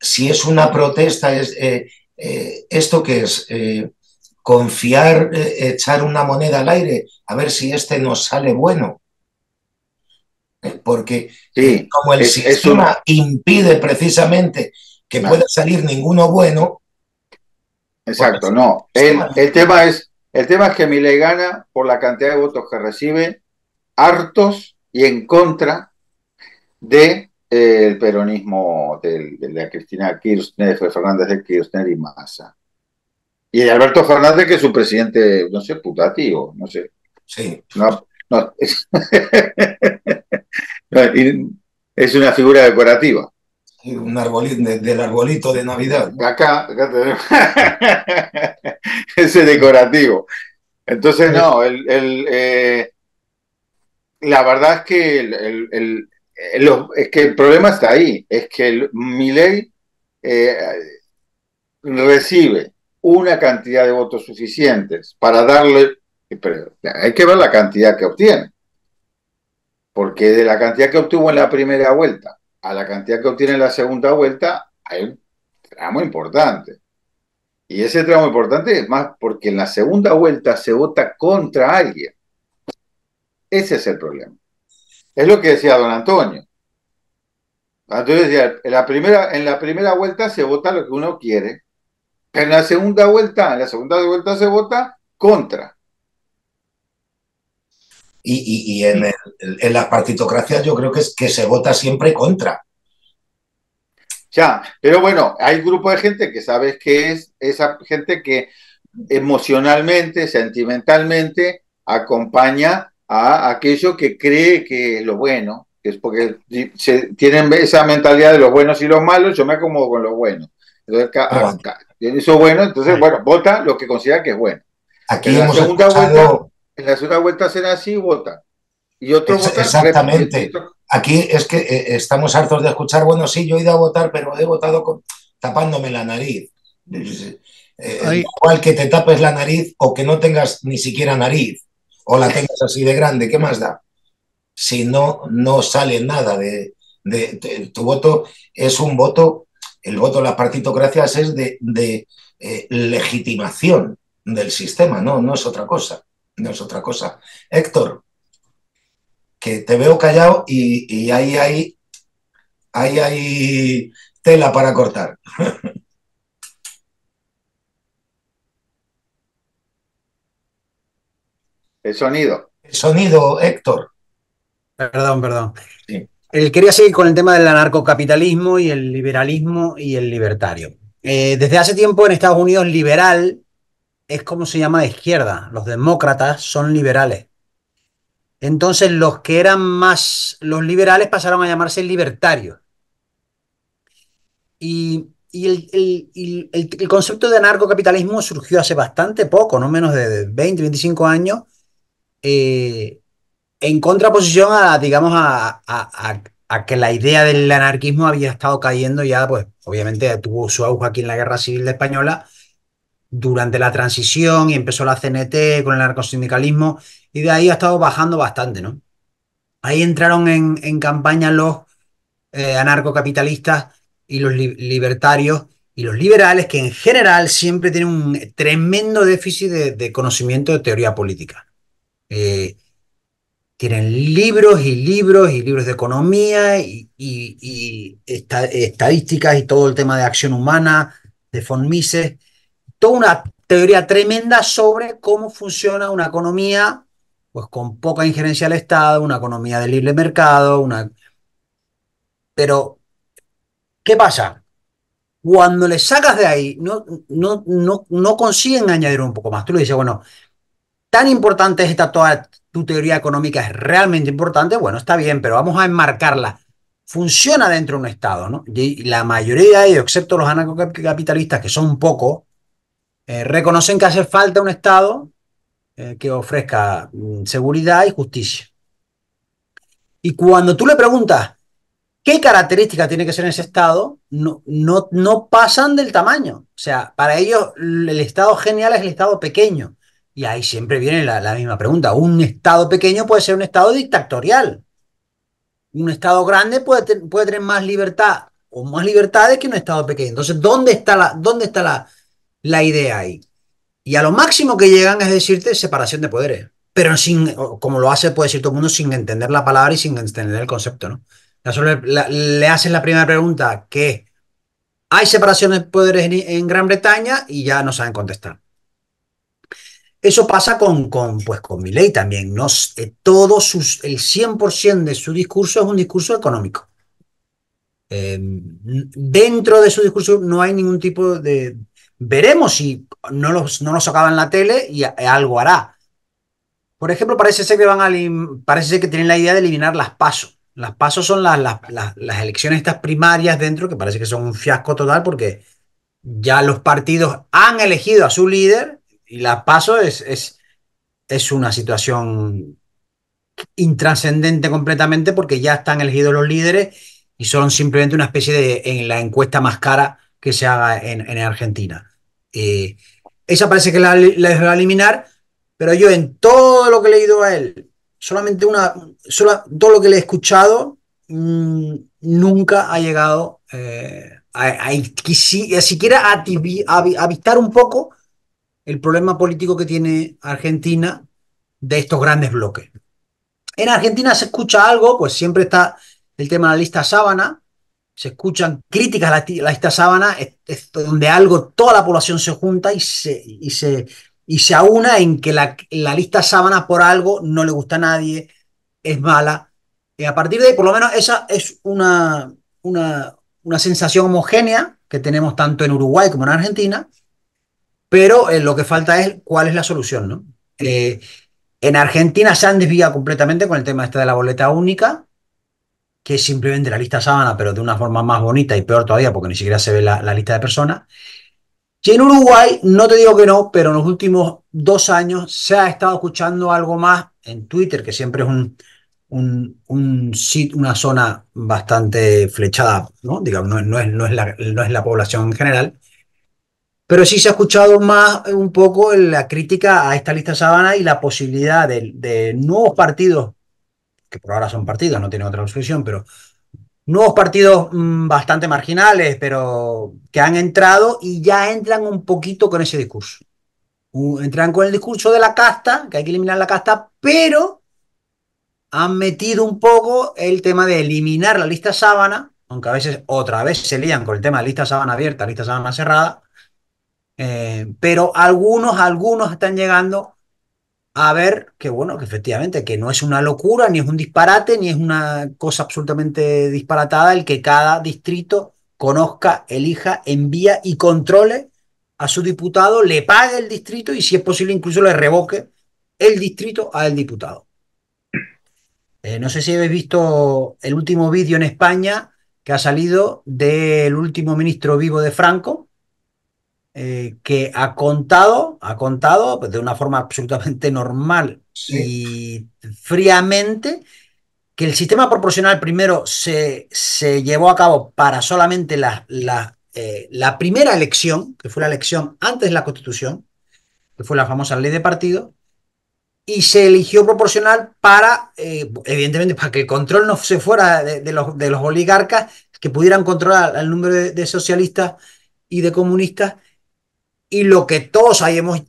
si es una protesta, es, eh, eh, ¿esto que es? Eh, confiar, eh, echar una moneda al aire, a ver si este nos sale bueno. Porque como el sistema impide precisamente que pueda salir ninguno bueno. Exacto, pues, no. El, tema es, el tema es que Miley gana por la cantidad de votos que recibe, hartos y en contra de el peronismo de, la Cristina Kirchner, Fernández de Kirchner y Massa. Y Alberto Fernández, que es un presidente, no sé, putativo, no sé. Sí. es, una figura decorativa. un arbolito del arbolito de Navidad. Acá, acá tenemos. Ese decorativo. Entonces, no, el, eh, la verdad es que el, eh, es que el problema está ahí, es que Miley eh, recibe una cantidad de votos suficientes para darle, eh, pero hay que ver la cantidad que obtiene, porque de la cantidad que obtuvo en la primera vuelta a la cantidad que obtiene en la segunda vuelta hay un tramo importante. Y ese tramo importante es más porque en la segunda vuelta se vota contra alguien. Ese es el problema. Es lo que decía don Antonio. Antonio decía, en la primera, en la primera vuelta se vota lo que uno quiere, en la segunda vuelta, en la segunda vuelta se vota contra. Y, en, el, en, la partitocracia yo creo que es que se vota siempre contra. Ya, pero bueno, hay grupo de gente que sabes que es esa gente que emocionalmente, sentimentalmente, acompaña a aquello que cree que es lo bueno, que es porque se tienen esa mentalidad de los buenos y los malos, yo me acomodo con los buenos. Entonces, ah, ah, eso bueno, entonces, ah. bueno, vota lo que considera que es bueno. Aquí en, la segunda vuelta, en la segunda vuelta será así, vota. Y otro Exactamente. Aquí es que eh, estamos hartos de escuchar, bueno, sí, yo he ido a votar, pero he votado tapándome la nariz. Mm. Eh, igual que te tapes la nariz o que no tengas ni siquiera nariz o la tengas así de grande, ¿qué más da? Si no, no sale nada de, tu voto, es un voto, el voto de las partitocracias es de, eh, legitimación del sistema, no, no es otra cosa, no es otra cosa. Héctor, que te veo callado y, ahí hay, ahí hay tela para cortar. El sonido. El sonido, Héctor. Perdón, perdón. Él quería seguir con el tema del anarcocapitalismo y el liberalismo y el libertario. Eh, desde hace tiempo en Estados Unidos liberal es como se llama de izquierda. Los demócratas son liberales. Entonces los que eran más los liberales pasaron a llamarse libertarios. Y, el, el, concepto de anarcocapitalismo surgió hace bastante poco, no menos de 20, 25 años, eh, en contraposición a, digamos, a, que la idea del anarquismo había estado cayendo ya, pues obviamente tuvo su auge aquí en la Guerra Civil Española, durante la transición y empezó la CNT con el anarcosindicalismo y de ahí ha estado bajando bastante, ¿no? Ahí entraron en, campaña los eh, anarcocapitalistas y los libertarios y los liberales que en general siempre tienen un tremendo déficit de conocimiento de teoría política. Eh, tienen libros y libros y libros de economía y, estadísticas y todo el tema de acción humana, de von Mises, toda una teoría tremenda sobre cómo funciona una economía, pues con poca injerencia al Estado, una economía de libre mercado, una... Pero, ¿qué pasa? Cuando le sacas de ahí, no, no, no consiguen añadir un poco más. Tú le dices, bueno, tan importante es esta toda tu teoría económica, es realmente importante, bueno, está bien, pero vamos a enmarcarla. Funciona dentro de un Estado, ¿no? Y la mayoría de ellos, excepto los anarcocapitalistas, que son pocos, eh, reconocen que hace falta un Estado eh, que ofrezca mm, seguridad y justicia. Y cuando tú le preguntas qué características tiene que ser ese Estado, no, no, no pasan del tamaño. O sea, para ellos el Estado genial es el Estado pequeño y ahí siempre viene la, misma pregunta. Un Estado pequeño puede ser un Estado dictatorial. Un Estado grande puede, puede tener más libertad o más libertades que un Estado pequeño. Entonces, ¿dónde está la, dónde está la, idea ahí? Y a lo máximo que llegan es decirte separación de poderes. Pero sin, como lo hace, puede decir todo el mundo, sin entender la palabra y sin entender el concepto, ¿no? le hacen la primera pregunta, que hay separación de poderes en Gran Bretaña y ya no saben contestar. Eso pasa con, con, pues con también. Eh, Todo sus, el 100% de su discurso es un discurso económico. Em, dentro de su discurso no hay ningún tipo de... Veremos si no, los, no nos acaba en la tele y eh, algo hará. Por ejemplo, parece ser que van a, parece ser que tienen la idea de eliminar las pasos. Las pasos son las, las, las, las elecciones estas primarias dentro, que parece que son un fiasco total porque ya los partidos han elegido a su líder y la paso es, es, una situación intrascendente completamente porque ya están elegidos los líderes y son simplemente una especie de en la encuesta más cara que se haga en, Argentina. Eh, esa parece que la, la, va eliminar, pero yo en todo lo que he leído a él, solamente una, solo todo lo que le he escuchado, mm, nunca ha llegado eh, a, a, siquiera a, avistar un poco el problema político que tiene Argentina de estos grandes bloques. En Argentina se escucha algo, pues siempre está el tema de la lista sábana, se escuchan críticas a la, lista sábana, es, donde algo, toda la población se junta y se, y se, y se aúna en que la, lista sábana por algo no le gusta a nadie, es mala. Y a partir de ahí, por lo menos esa es una, una, una sensación homogénea que tenemos tanto en Uruguay como en Argentina, pero eh, lo que falta es cuál es la solución, ¿no? Eh, en Argentina se han desviado completamente con el tema este de la boleta única, que es simplemente la lista sábana, pero de una forma más bonita y peor todavía, porque ni siquiera se ve la, lista de personas. Y en Uruguay, no te digo que no, pero en los últimos dos años se ha estado escuchando algo más en Twitter, que siempre es un, un, una zona bastante flechada, ¿no? Digamos, no, es, la, no es la población en general, pero sí se ha escuchado más eh, un poco la crítica a esta lista sábana y la posibilidad de, nuevos partidos, que por ahora son partidos, no tienen otra expresión, pero nuevos partidos mm, bastante marginales, pero que han entrado y ya entran un poquito con ese discurso. Entran con el discurso de la casta, que hay que eliminar la casta, pero han metido un poco el tema de eliminar la lista sábana, aunque a veces otra vez se lían con el tema de lista sábana abierta, lista sábana cerrada, eh, pero algunos, algunos están llegando a ver que, bueno, que efectivamente, que no es una locura, ni es un disparate, ni es una cosa absolutamente disparatada el que cada distrito conozca, elija, envía y controle a su diputado, le pague el distrito y si es posible incluso le revoque el distrito al diputado. Eh, no sé si habéis visto el último vídeo en España que ha salido del último ministro vivo de Franco, eh, que ha contado, ha contado pues, de una forma absolutamente normal y fríamente que el sistema proporcional primero se, se llevó a cabo para solamente la, eh, la, primera elección, que fue la elección antes de la Constitución, que fue la famosa ley de partido, y se eligió proporcional para, eh, evidentemente, para que el control no se fuera de, los, de los, oligarcas, que pudieran controlar el número de socialistas y de comunistas y lo que todos sabemos,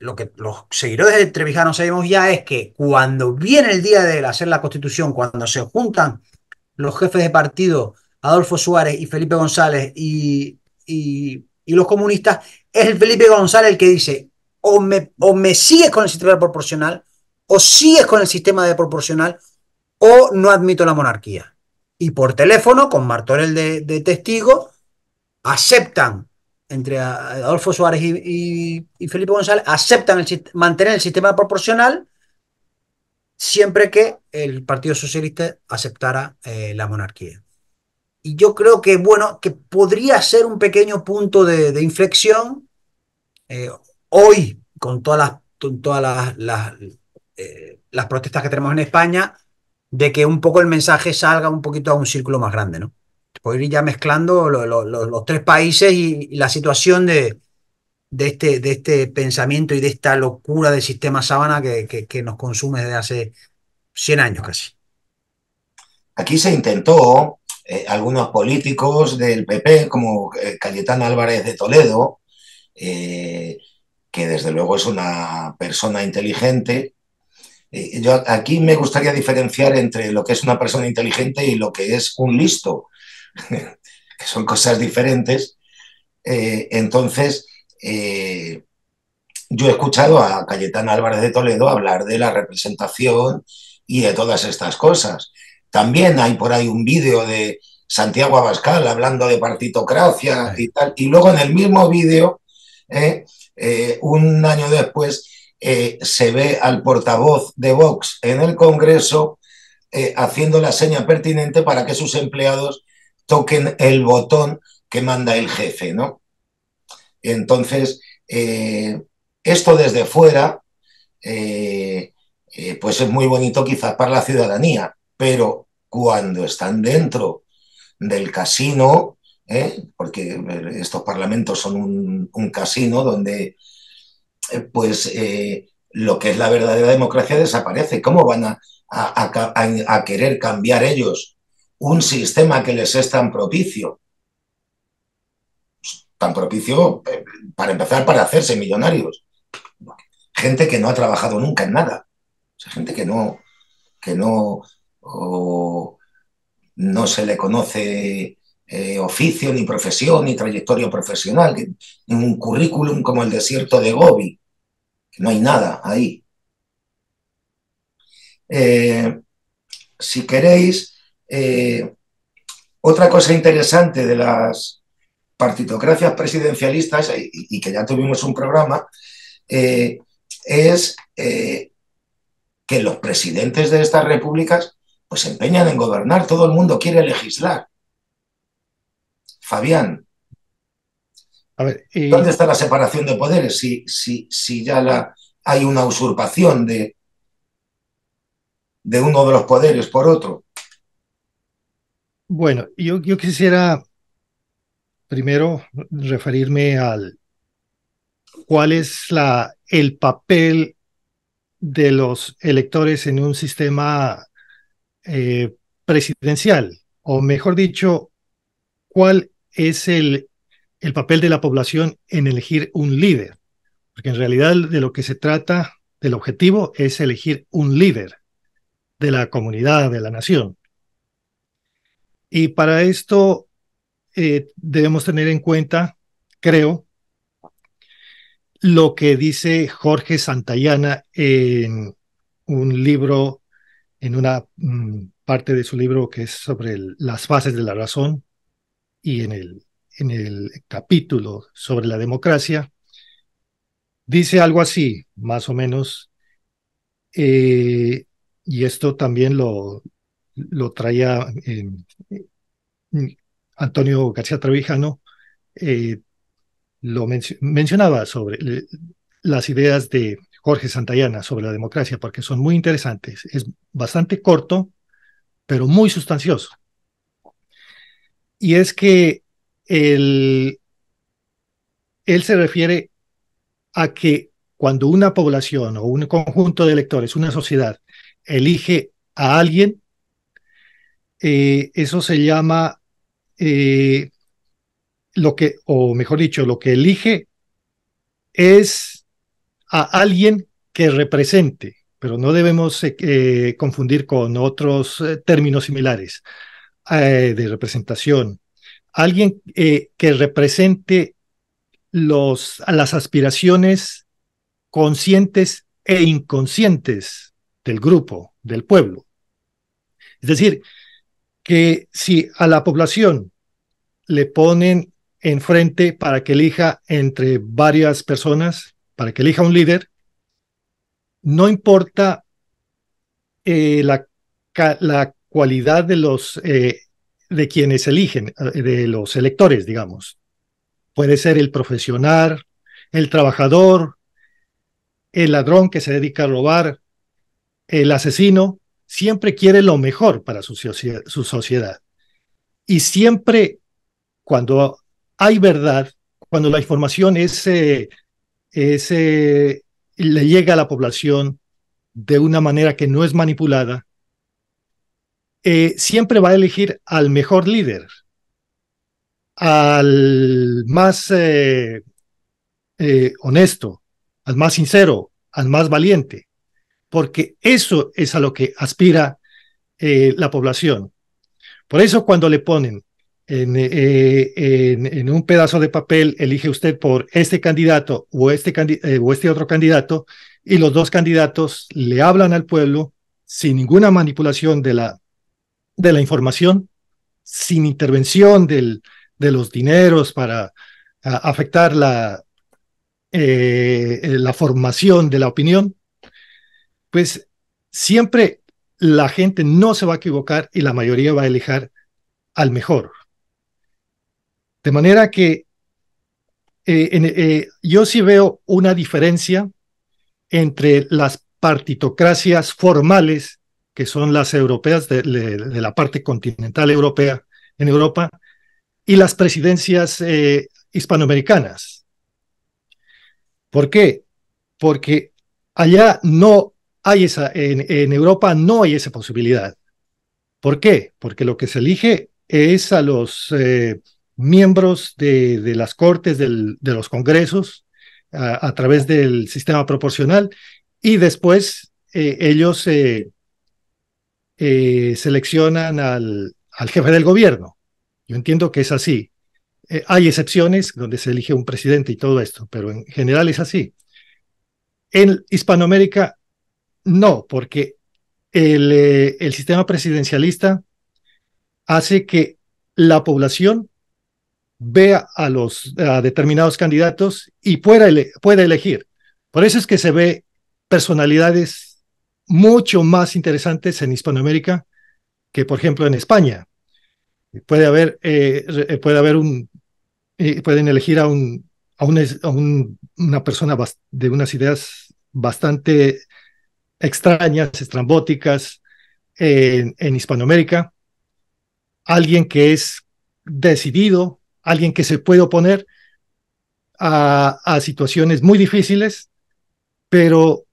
lo que los seguidores de Trevijano sabemos ya es que cuando viene el día de hacer la constitución, cuando se juntan los jefes de partido, Adolfo Suárez y Felipe González y, los comunistas, es el Felipe González el que dice, o me, me sigues con el sistema proporcional, o sigues con el sistema de proporcional, o no admito la monarquía. Y por teléfono, con Martorell de, de testigo, aceptan entre eh, Adolfo Suárez y, Felipe González, aceptan mantener el sistema proporcional siempre que el Partido Socialista aceptara eh, la monarquía. Y yo creo que, bueno, que podría ser un pequeño punto de, inflexión eh, hoy, con todas las, todas las, las protestas que tenemos en España, de que un poco el mensaje salga un poquito a un círculo más grande, ¿no? puedo ir ya mezclando los tres países y, la situación de, este, de este pensamiento y de esta locura del sistema sábana que, nos consume desde hace 100 años casi. Aquí se intentó, eh, algunos políticos del PP, como eh, Cayetán Álvarez de Toledo, eh, que desde luego es una persona inteligente, yo aquí me gustaría diferenciar entre lo que es una persona inteligente y lo que es un listo. que son cosas diferentes. Eh, entonces, eh, yo he escuchado a Cayetana Álvarez de Toledo hablar de la representación y de todas estas cosas. También hay por ahí un vídeo de Santiago Abascal hablando de partitocracia y tal. Y luego en el mismo vídeo, eh, un año después, se ve al portavoz de Vox en el Congreso haciendo la seña pertinente para que sus empleados toquen el botón que manda el jefe, ¿no? Entonces, eh, esto desde fuera, eh, eh, pues es muy bonito quizás para la ciudadanía, pero cuando están dentro del casino, porque estos parlamentos son un, casino donde, pues, lo que es la verdadera democracia desaparece. ¿Cómo van a querer cambiar ellos un sistema que les es tan propicio. Tan propicio, eh, para empezar, para hacerse millonarios. Gente que no ha trabajado nunca en nada. sea, gente que no, que no, no se le conoce eh, oficio, ni profesión, ni trayectoria profesional. un currículum como el desierto de Gobi. Que no hay nada ahí. Eh, si queréis, eh, otra cosa interesante de las partitocracias presidencialistas, y, que ya tuvimos un programa, eh, es eh, que los presidentes de estas repúblicas pues se empeñan en gobernar, todo el mundo quiere legislar. Fabián, ¿dónde está la separación de poderes si, si, si ya la, hay una usurpación de, de uno de los poderes por otro? Bueno, yo, quisiera primero referirme al cuál es la, el papel de los electores en un sistema eh, presidencial, o mejor dicho, cuál es el, el papel de la población en elegir un líder, porque en realidad de lo que se trata, del objetivo es elegir un líder de la comunidad, de la nación. Y para esto eh, debemos tener en cuenta, creo, lo que dice Jorge Santayana en un libro, en una mm, parte de su libro que es sobre las fases de la razón y en el, en el capítulo sobre la democracia, dice algo así, más o menos, eh, y esto también lo, lo traía eh, mm, Antonio García Travijano eh, lo mencionaba sobre las ideas de Jorge Santayana sobre la democracia, porque son muy interesantes. Es bastante corto, pero muy sustancioso. Y es que el, él se refiere a que cuando una población o un conjunto de electores, una sociedad, elige a alguien, eh, eso se llama eh, lo que, o mejor dicho, lo que elige es a alguien que represente, pero no debemos eh, confundir con otros términos similares de representación. Alguien que represente los, las aspiraciones conscientes e inconscientes del grupo, del pueblo. Es decir, que si a la población le ponen enfrente para que elija entre varias personas, para que elija un líder, no importa eh, la, cualidad de los eh, de quienes eligen, eh, de los electores, digamos. Puede ser el profesional, el trabajador, el ladrón que se dedica a robar, el asesino, siempre quiere lo mejor para su, sociedad. Y siempre cuando hay verdad, cuando la información es, eh, eh, le llega a la población de una manera que no es manipulada, eh, siempre va a elegir al mejor líder, al más honesto, al más sincero, al más valiente porque eso es a lo que aspira eh, la población. Por eso cuando le ponen eh, en, un pedazo de papel, elige usted por este candidato o este, eh, o este otro candidato, y los dos candidatos le hablan al pueblo sin ninguna manipulación de la, de la información, sin intervención de los dineros para afectar la, la formación de la opinión pues siempre la gente no se va a equivocar y la mayoría va a elegir al mejor. De manera que eh, eh, yo sí veo una diferencia entre las partitocracias formales, que son las europeas de, la parte continental europea en Europa, y las presidencias eh, hispanoamericanas. ¿Por qué? Porque allá no esa, en, Europa no hay esa posibilidad. ¿Por qué? Porque lo que se elige es a los eh, miembros de, las cortes, de los congresos, a, través del sistema proporcional, y después eh, ellos eh, seleccionan al, al, jefe del gobierno. Yo entiendo que es así. hay excepciones donde se elige un presidente y todo esto, pero en general es así. En Hispanoamérica no, porque eh, el, sistema presidencialista hace que la población vea a los determinados candidatos y pueda, elegir. Por eso es que se ve personalidades mucho más interesantes en Hispanoamérica que, por ejemplo, en España. Puede haber, eh, puede haber un, eh, pueden elegir a, un, a, una persona de unas ideas bastante extrañas, estrambóticas eh, en, Hispanoamérica, alguien que es decidido, alguien que se puede oponer a, situaciones muy difíciles, pero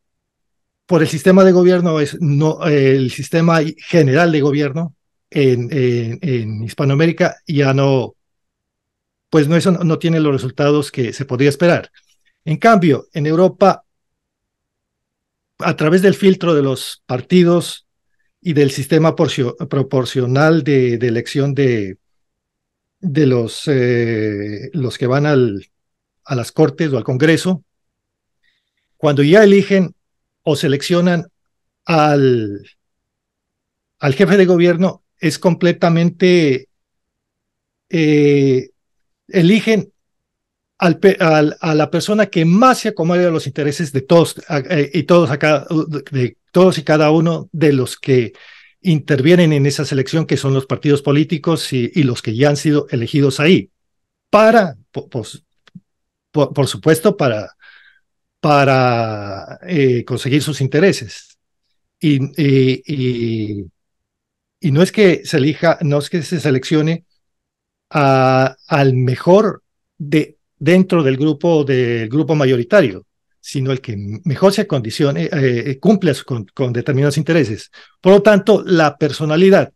por el sistema de gobierno, es no, el sistema general de gobierno en, Hispanoamérica ya no, pues no, eso no tiene los resultados que se podría esperar. En cambio, en Europa a través del filtro de los partidos y del sistema proporcional de, elección de, de los, eh, los que van al, a las Cortes o al Congreso, cuando ya eligen o seleccionan al, al jefe de gobierno, es completamente, eh, eligen a la persona que más se acomode a los intereses de todos eh, y todos, acá, de todos y cada uno de los que intervienen en esa selección, que son los partidos políticos y, los que ya han sido elegidos ahí, para, pues, por, supuesto, para, para eh, conseguir sus intereses. Y, y, no es que se elija, no es que se seleccione a, al mejor de dentro del grupo, del grupo mayoritario, sino el que mejor se condicione, eh, eh cumple con, determinados intereses. Por lo tanto, la personalidad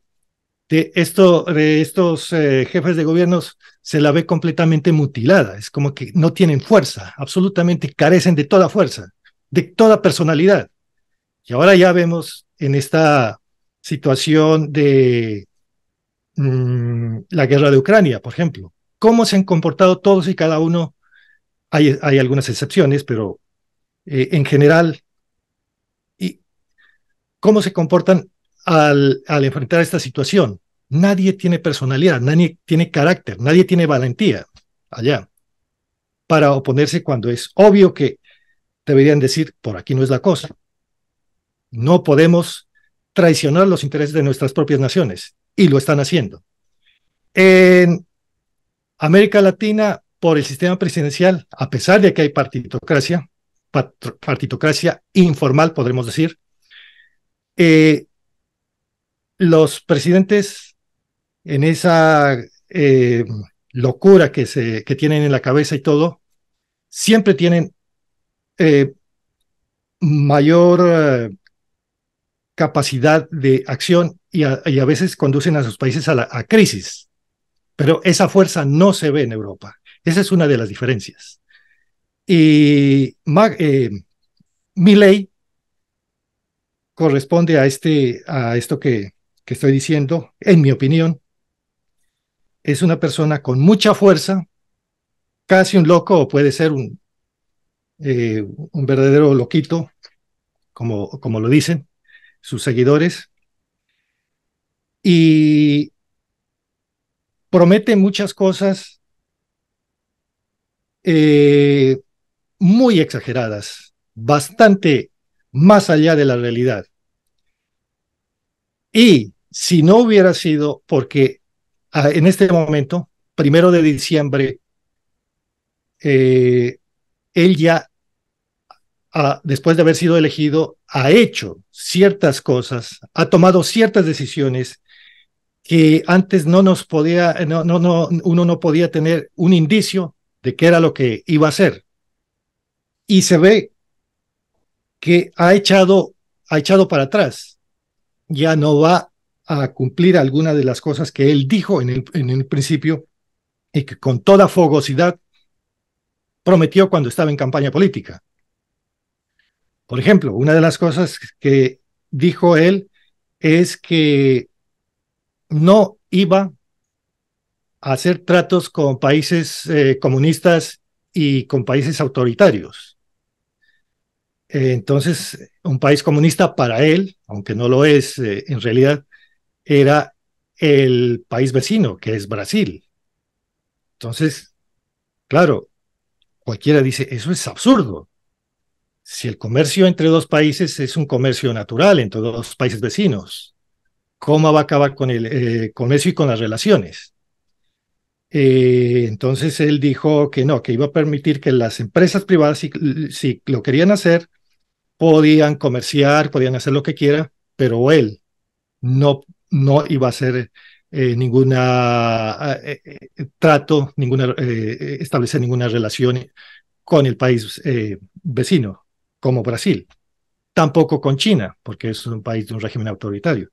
de, estos eh, jefes de gobiernos se la ve completamente mutilada, es como que no tienen fuerza, absolutamente carecen de toda fuerza, de toda personalidad. Y ahora ya vemos en esta situación de mm, la guerra de Ucrania, por ejemplo, cómo se han comportado todos y cada uno. Hay, algunas excepciones, pero eh, en general, y cómo se comportan al, al enfrentar esta situación. Nadie tiene personalidad, nadie tiene carácter, nadie tiene valentía allá para oponerse cuando es obvio que deberían decir, por aquí no es la cosa. No podemos traicionar los intereses de nuestras propias naciones y lo están haciendo. En América Latina, por el sistema presidencial, a pesar de que hay partitocracia, partitocracia informal, podremos decir, eh, los presidentes en esa eh, locura que, se, que tienen en la cabeza y todo, siempre tienen eh, mayor capacidad de acción y a, veces conducen a sus países a, la, a crisis. Pero esa fuerza no se ve en Europa. Esa es una de las diferencias. Y eh, ley. corresponde a, este, a esto que, estoy diciendo, en mi opinión. Es una persona con mucha fuerza, casi un loco o puede ser un, eh, un verdadero loquito, como, como lo dicen sus seguidores. Y promete muchas cosas eh, muy exageradas, bastante más allá de la realidad. Y si no hubiera sido porque ah, en este momento, primero de diciembre, eh, él ya, ah, después de haber sido elegido, ha hecho ciertas cosas, ha tomado ciertas decisiones que antes no nos podía, no, no, uno no podía tener un indicio de qué era lo que iba a hacer. Y se ve que ha echado, ha echado para atrás. Ya no va a cumplir alguna de las cosas que él dijo en el, en el principio y que con toda fogosidad prometió cuando estaba en campaña política. Por ejemplo, una de las cosas que dijo él es que no iba a hacer tratos con países eh, comunistas y con países autoritarios. Eh, entonces, un país comunista para él, aunque no lo es eh, en realidad, era el país vecino, que es Brasil. Entonces, claro, cualquiera dice, eso es absurdo. Si el comercio entre dos países es un comercio natural entre dos países vecinos, cómo va a acabar con, el, comercio eh, con eso y con las relaciones. Eh, entonces él dijo que no, que iba a permitir que las empresas privadas, si, lo querían hacer, podían comerciar, podían hacer lo que quieran, pero él no, no iba a hacer eh, ninguna ningún trato, ninguna, establecer ninguna relación con el país vecino, como Brasil, tampoco con China, porque es un país de un régimen autoritario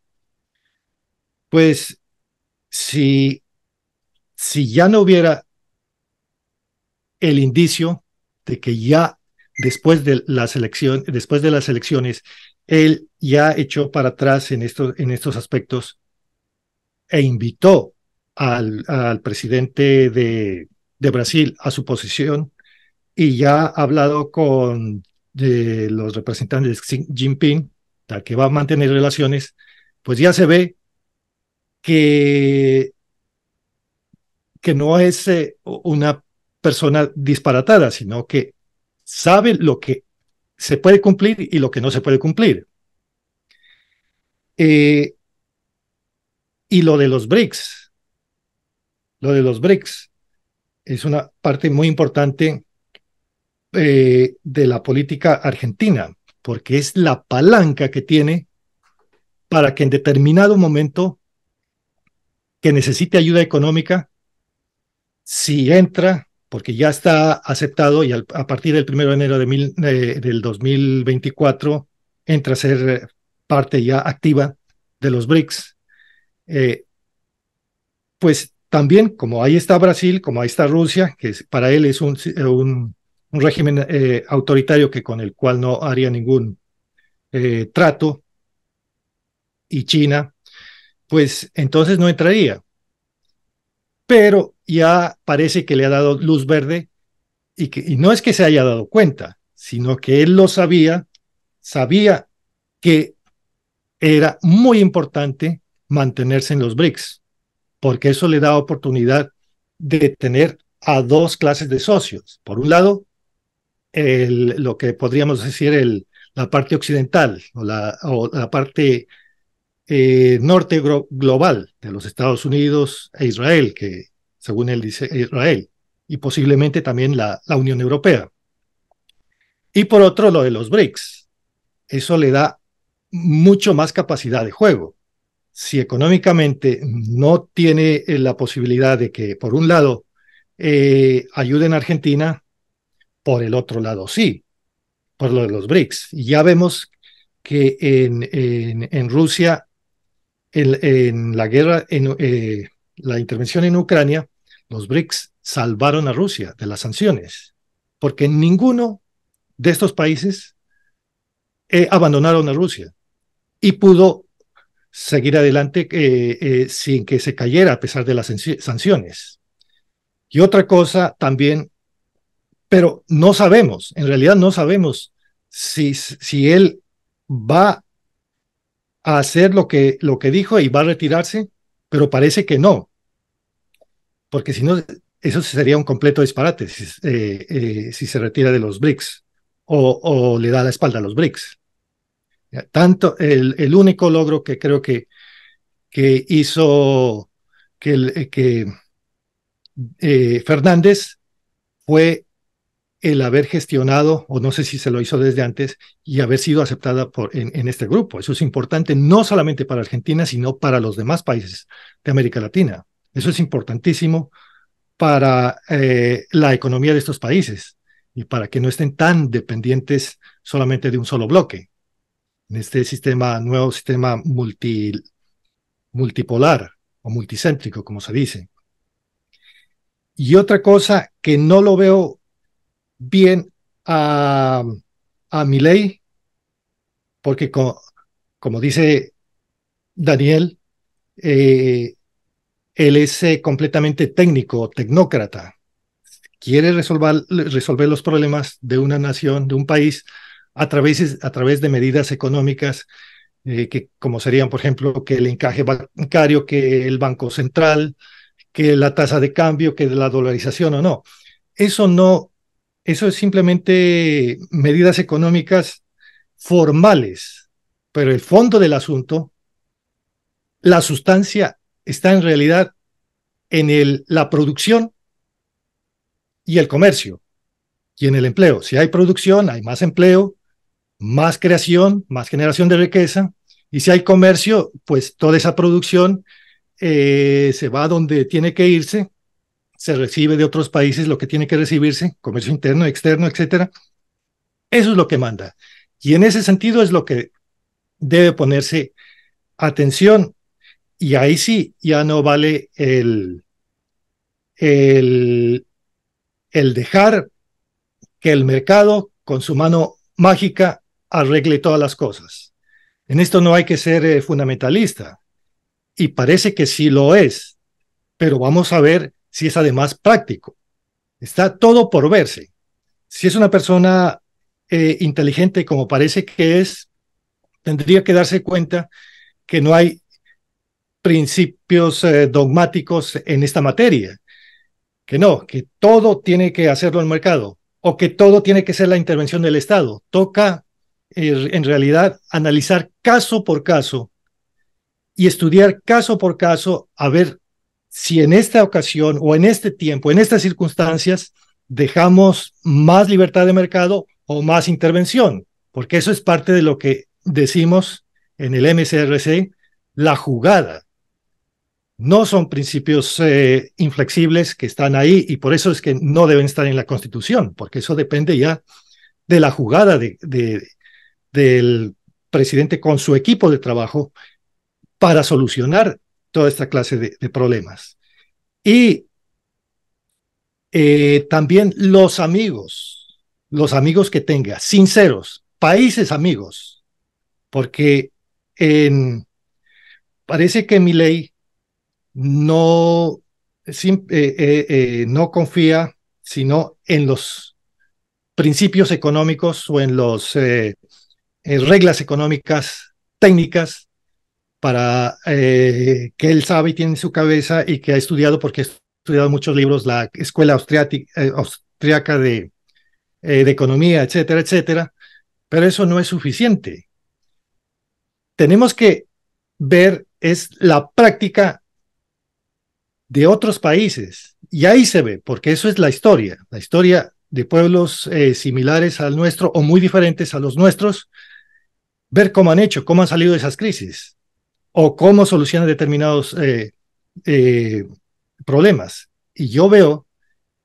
pues si, si ya no hubiera el indicio de que ya después de la selección, después de las elecciones, él ya echó para atrás en estos, en estos aspectos e invitó al, al presidente de, Brasil a su posición y ya ha hablado con los representantes de Xi Jinping, que va a mantener relaciones, pues ya se ve que, no es eh, una persona disparatada, sino que sabe lo que se puede cumplir y lo que no se puede cumplir. Eh, y lo de los BRICS, lo de los BRICS es una parte muy importante eh, de la política argentina, porque es la palanca que tiene para que en determinado momento que necesite ayuda económica, si entra, porque ya está aceptado y a partir del 1 de enero de del 2024 entra a ser parte ya activa de los BRICS, eh, pues también como ahí está Brasil, como ahí está Rusia, que para él es un, un, régimen eh, autoritario que con el cual no haría ningún eh, trato, y China, pues entonces no entraría. Pero ya parece que le ha dado luz verde y, que, no es que se haya dado cuenta, sino que él lo sabía, sabía que era muy importante mantenerse en los BRICS, porque eso le da oportunidad de tener a dos clases de socios. Por un lado, lo que podríamos decir el, la parte occidental o la, o la parte eh, norte global de los Estados Unidos e Israel, que según él dice Israel, y posiblemente también la, Unión Europea. Y por otro, lo de los BRICS. Eso le da mucho más capacidad de juego. Si económicamente no tiene eh, la posibilidad de que, por un lado, eh, ayuden a Argentina, por el otro lado sí, por lo de los BRICS. Y ya vemos que en, en Rusia en la guerra, en eh, la intervención en Ucrania, los BRICS salvaron a Rusia de las sanciones, porque ninguno de estos países eh, abandonaron a Rusia y pudo seguir adelante eh, sin que se cayera a pesar de las sanciones. Y otra cosa también, pero no sabemos, en realidad no sabemos si, si él va a hacer lo que, lo que dijo y va a retirarse, pero parece que no, porque si no, eso sería un completo disparate eh, eh, si, se retira de los BRICS o, le da la espalda a los BRICS. Tanto el, único logro que creo que, que hizo que, eh, que Fernández fue el haber gestionado, o no sé si se lo hizo desde antes, y haber sido aceptada por, en, este grupo. Eso es importante no solamente para Argentina, sino para los demás países de América Latina. Eso es importantísimo para eh, la economía de estos países y para que no estén tan dependientes solamente de un solo bloque. En este sistema, nuevo sistema multipolar o multicéntrico, como se dice. Y otra cosa que no lo veo bien a, a ley, porque como, dice Daniel, eh, él es eh, completamente técnico, tecnócrata. Quiere resolver, resolver, los problemas de una nación, de un país, a través, a través de medidas económicas, eh, que, como serían, por ejemplo, que el encaje bancario, que el Banco Central, que la tasa de cambio, que la dolarización o no. Eso no eso es simplemente medidas económicas formales, pero el fondo del asunto, la sustancia está en realidad en la producción y el comercio y en el empleo. Si hay producción, hay más empleo, más creación, más generación de riqueza. Y si hay comercio, pues toda esa producción eh, se va donde tiene que irse, se recibe de otros países lo que tiene que recibirse, comercio interno, externo, etcétera. Eso es lo que manda. Y en ese sentido es lo que debe ponerse atención. Y ahí sí, ya no vale el, el, dejar que el mercado con su mano mágica arregle todas las cosas. En esto no hay que ser eh, fundamentalista. Y parece que sí lo es. Pero vamos a ver si es además práctico. Está todo por verse. Si es una persona eh, inteligente como parece que es, tendría que darse cuenta que no hay principios eh, dogmáticos en esta materia, que no, que todo tiene que hacerlo el mercado o que todo tiene que ser la intervención del Estado. Toca eh, en realidad analizar caso por caso y estudiar caso por caso a ver si en esta ocasión o en este tiempo, en estas circunstancias, dejamos más libertad de mercado o más intervención, porque eso es parte de lo que decimos en el MCRC, la jugada. No son principios eh, inflexibles que están ahí y por eso es que no deben estar en la Constitución, porque eso depende ya de la jugada del presidente con su equipo de trabajo para solucionar toda esta clase de, problemas. Y eh, también los amigos, los amigos que tenga, sinceros, países amigos, porque parece que mi ley no, eh, eh, no confía sino en los principios económicos o en las reglas económicas técnicas para eh, que él sabe y tiene en su cabeza y que ha estudiado, porque ha estudiado muchos libros, la Escuela eh, Austriaca eh, de, Economía, etcétera, etcétera. Pero eso no es suficiente. Tenemos que ver es la práctica de otros países. Y ahí se ve, porque eso es la historia, la historia de pueblos similares al nuestro o muy diferentes a los nuestros, ver cómo han hecho, cómo han salido de esas crisis o cómo soluciona determinados eh, eh, problemas. Y yo veo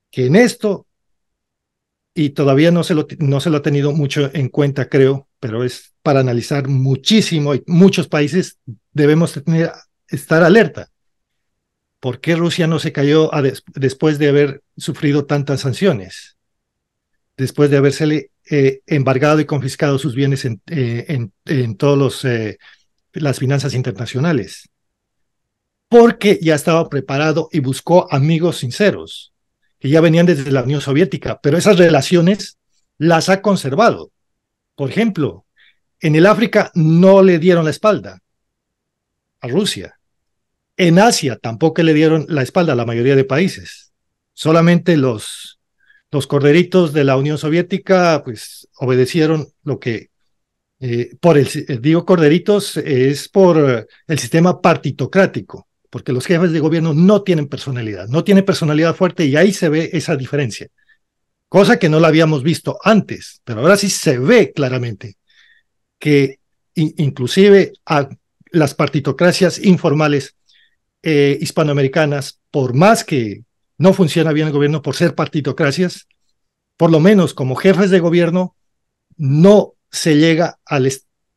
que en esto, y todavía no se, lo, no se lo ha tenido mucho en cuenta, creo, pero es para analizar muchísimo y muchos países debemos tener, estar alerta. ¿Por qué Rusia no se cayó después de haber sufrido tantas sanciones? Después de habérsele eh, embargado y confiscado sus bienes en, todos los las finanzas internacionales, porque ya estaba preparado y buscó amigos sinceros, que ya venían desde la Unión Soviética, pero esas relaciones las ha conservado. Por ejemplo, en el África no le dieron la espalda a Rusia. En Asia tampoco le dieron la espalda a la mayoría de países. Solamente los, los corderitos de la Unión Soviética pues obedecieron lo que eh, por el, eh, digo corderitos, es por eh, el sistema partitocrático, porque los jefes de gobierno no tienen personalidad, no tienen personalidad fuerte y ahí se ve esa diferencia, cosa que no la habíamos visto antes, pero ahora sí se ve claramente que inclusive a las partitocracias informales hispanoamericanas, por más que no funciona bien el gobierno por ser partitocracias, por lo menos como jefes de gobierno no se llega al,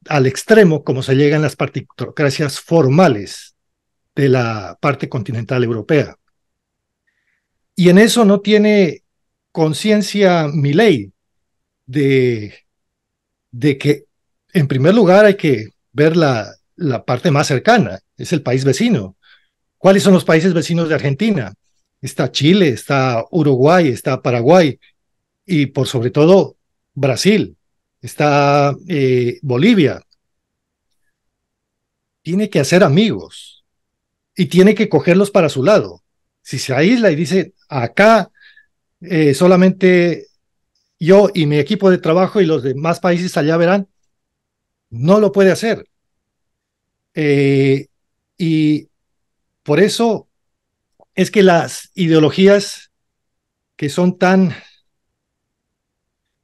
al extremo como se llega en las partitocracias formales de la parte continental europea. Y en eso no tiene conciencia mi de, de que, en primer lugar, hay que ver la parte más cercana, es el país vecino. ¿Cuáles son los países vecinos de Argentina? Está Chile, está Uruguay, está Paraguay y por sobre todo Brasil está eh, Bolivia. Tiene que hacer amigos y tiene que cogerlos para su lado. Si se aísla y dice, acá eh, solamente yo y mi equipo de trabajo y los demás países allá verán, no lo puede hacer. Eh, y por eso es que las ideologías que son tan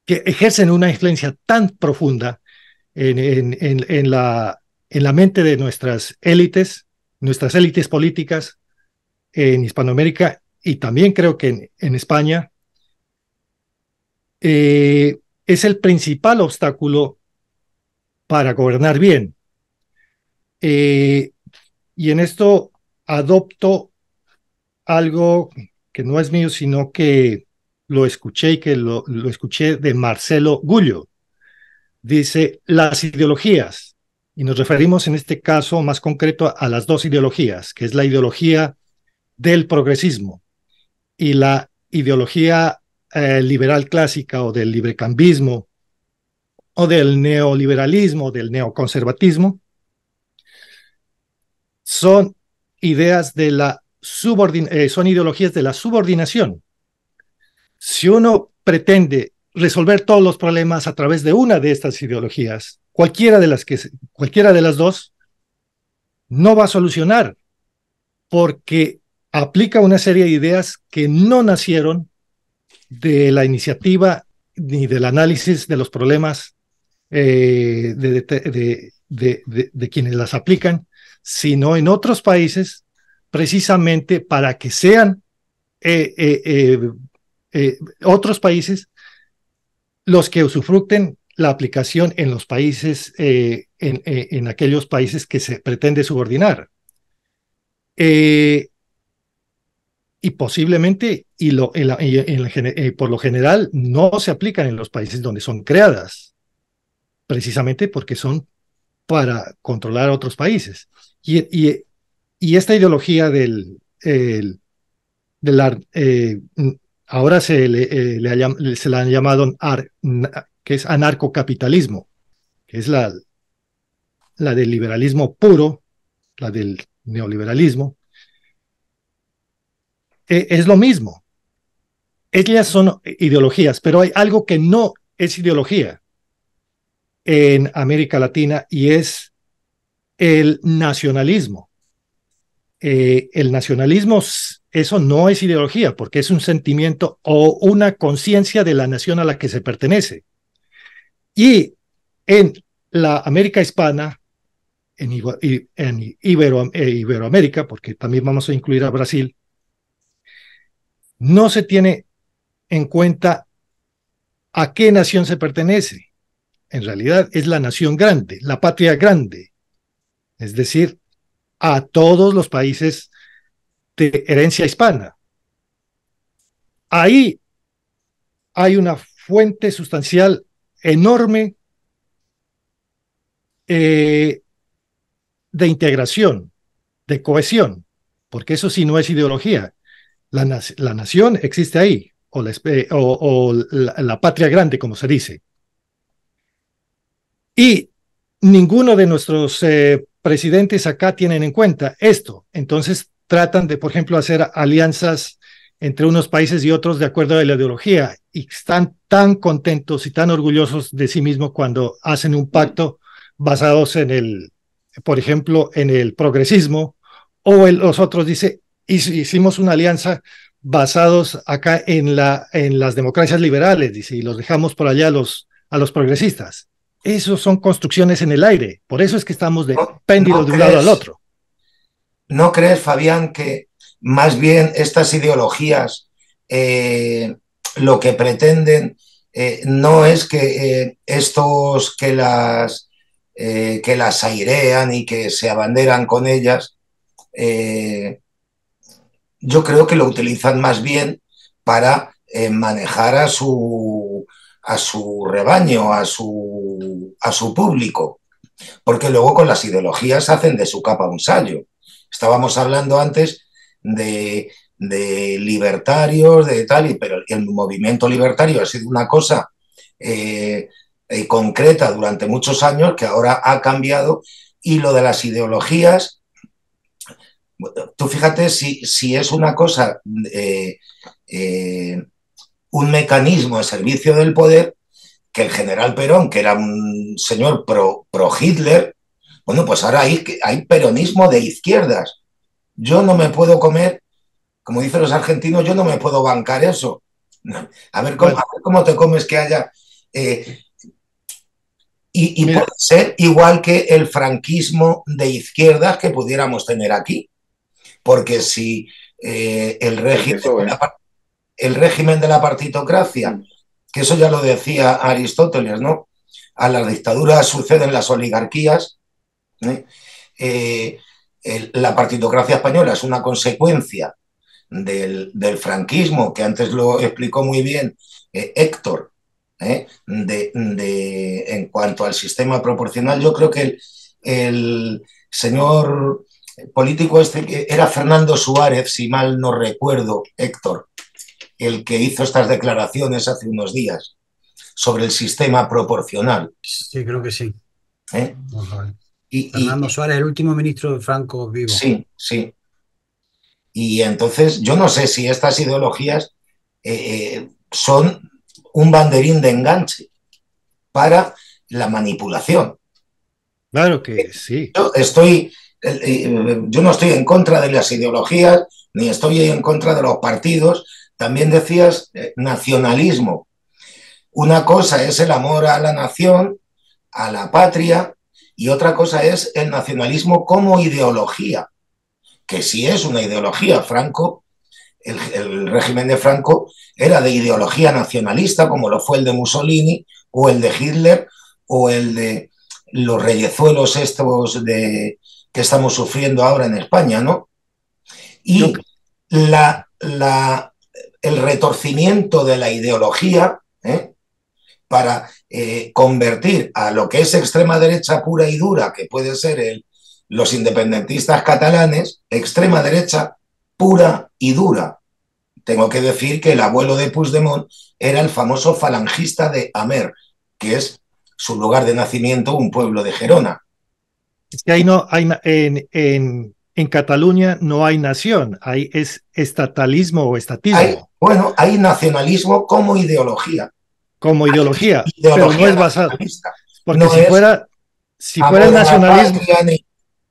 que ejercen una influencia tan profunda en, en, en la, mente de nuestras élites, nuestras élites políticas en Hispanoamérica y también creo que en, España, eh, es el principal obstáculo para gobernar bien. Eh, y en esto adopto algo que no es mío, sino que lo escuché y que lo, escuché de Marcelo Gullo. Dice, las ideologías, y nos referimos en este caso más concreto a las dos ideologías, que es la ideología del progresismo y la ideología eh, liberal clásica o del librecambismo o del neoliberalismo, del neoconservatismo, son ideas de la subordin eh, son ideologías de la subordinación si uno pretende resolver todos los problemas a través de una de estas ideologías, cualquiera de las que cualquiera de las dos no va a solucionar porque aplica una serie de ideas que no nacieron de la iniciativa ni del análisis de los problemas eh, de, quienes las aplican, sino en otros países precisamente para que sean eh, eh, eh, otros países, los que usufructen la aplicación en los países, eh, eh, en, aquellos países que se pretende subordinar. y posiblemente, y, lo, por lo general, no se aplican en los países donde son creadas, precisamente porque son para controlar a otros países. Y, esta ideología del, el, Ahora se le, eh, se la han llamado que es anarcocapitalismo, que es la, del liberalismo puro, la del neoliberalismo. E, es lo mismo. Ellas son ideologías, pero hay algo que no es ideología en América Latina y es el nacionalismo eh, el nacionalismo, eso no es ideología, porque es un sentimiento o una conciencia de la nación a la que se pertenece. Y en la América hispana, en, eh, Iberoamérica, porque también vamos a incluir a Brasil, no se tiene en cuenta a qué nación se pertenece. En realidad es la nación grande, la patria grande, es decir, a todos los países de herencia hispana. Ahí hay una fuente sustancial enorme eh, de integración, de cohesión, porque eso sí no es ideología. La, nación existe ahí, o, la, o, patria grande, como se dice. Y ninguno de nuestros eh, presidentes acá tienen en cuenta esto. Entonces tratan de, por ejemplo, hacer alianzas entre unos países y otros de acuerdo a la ideología y están tan contentos y tan orgullosos de sí mismos cuando hacen un pacto basados en el, por ejemplo, en el progresismo o el, los otros dice, hicimos una alianza basados acá en, la, en las democracias liberales, dice, y los dejamos por allá los, a los progresistas. Esos son construcciones en el aire. Por eso es que estamos de de un lado al otro. ¿No crees, Fabián, que más bien estas ideologías eh, lo que pretenden eh, no es que eh, estos que las que las airean y que se abanderan con ellas, yo creo que lo utilizan más bien para manejar a su, a su rebaño, a su, a su público, porque luego con las ideologías hacen de su capa un salio. Estábamos hablando antes de, libertarios, de tal, y, pero el movimiento libertario ha sido una cosa eh, eh, concreta durante muchos años que ahora ha cambiado y lo de las ideologías, tú fíjate si, es una cosa eh, un mecanismo de servicio del poder que el general Perón, que era un señor pro, Hitler, bueno, pues ahora hay, hay peronismo de izquierdas. Yo no me puedo comer, como dicen los argentinos, yo no me puedo bancar eso. A ver cómo, te comes que haya. Eh, y, puede ser igual que el franquismo de izquierdas que pudiéramos tener aquí. Porque si eh, el régimen. Eh el régimen de la partitocracia, mm. que eso ya lo decía Aristóteles, ¿no? A las dictaduras suceden las oligarquías. ¿eh? Eh, la partitocracia española es una consecuencia del, franquismo, que antes lo explicó muy bien eh, Héctor, de, en cuanto al sistema proporcional. Yo creo que el, señor político este, era Fernando Suárez, si mal no recuerdo, Héctor, el que hizo estas declaraciones hace unos días sobre el sistema proporcional. Sí, creo que sí. ¿Eh? Y, Fernando Suárez, el último ministro de Franco vivo. Sí, sí. Y entonces yo no sé si estas ideologías eh, eh, son un banderín de enganche para la manipulación. Claro que sí. Yo estoy, yo no estoy en contra de las ideologías, ni estoy en contra de los partidos, también decías eh, nacionalismo. Una cosa es el amor a la nación, a la patria, y otra cosa es el nacionalismo como ideología, que sí es una ideología. Franco, el, régimen de Franco era de ideología nacionalista, como lo fue el de Mussolini o el de Hitler o el de los reyezuelos estos de, que estamos sufriendo ahora en España, ¿no? Y la, la, el retorcimiento de la ideología ¿eh? para eh, convertir a lo que es extrema derecha pura y dura, que puede ser los independentistas catalanes, extrema derecha pura y dura. Tengo que decir que el abuelo de Puigdemont era el famoso falangista de Amer, que es su lugar de nacimiento, un pueblo de Gerona. Es que ahí no, hay, en, Cataluña no hay nación, ahí es estatalismo o estatismo. Bueno, hay nacionalismo como ideología. Como ideología, pero no es basado. Porque si fuera, si fuera el nacionalismo.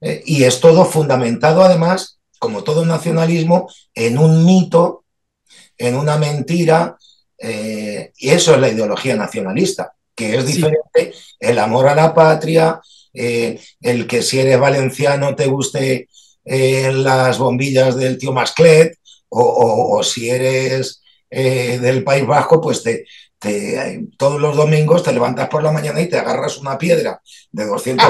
Eh, y es todo fundamentado, además, como todo nacionalismo, en un mito, en una mentira, eh, y eso es la ideología nacionalista, que es diferente el amor a la patria, eh, el que si eres valenciano te guste las bombillas del tío Masclet, o, si eres eh, del País Vasco, pues todos los domingos te levantas por la mañana y te agarras una piedra de 200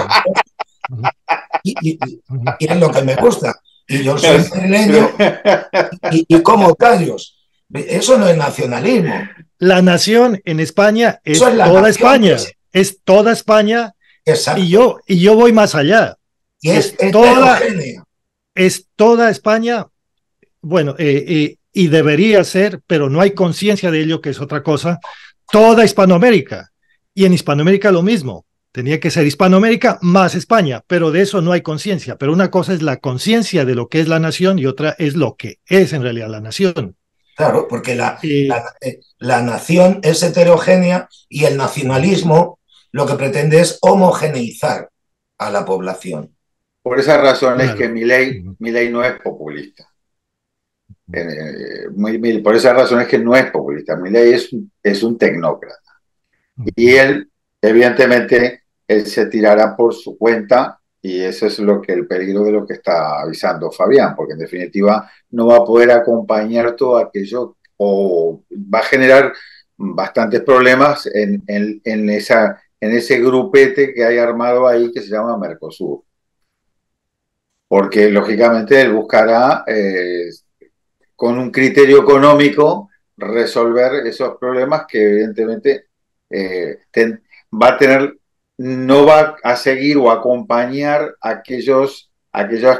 y, y, es lo que me gusta. Y yo soy y, como callos. Eso no es nacionalismo. La nación en España es, toda España. Es... toda España. Y yo, y yo voy más allá. es, es toda, es toda España bueno, eh, eh, y debería ser, pero no hay conciencia de ello, que es otra cosa, toda Hispanoamérica. Y en Hispanoamérica lo mismo. Tenía que ser Hispanoamérica más España, pero de eso no hay conciencia. Pero una cosa es la conciencia de lo que es la nación y otra es lo que es en realidad la nación. Claro, porque la, eh, la, nación es heterogénea y el nacionalismo lo que pretende es homogeneizar a la población. Por esas razones es que mi ley, mi ley no es populista. Eh, por esa razón es que no es populista. Milley es, es un tecnócrata. Y él, evidentemente, él se tirará por su cuenta y eso es lo que el peligro de lo que está avisando Fabián, porque en definitiva no va a poder acompañar todo aquello o va a generar bastantes problemas en, esa, en ese grupete que hay armado ahí que se llama Mercosur. Porque lógicamente él buscará eh, con un criterio económico resolver esos problemas que evidentemente eh, va a tener, no va a seguir o acompañar aquellos, aquellos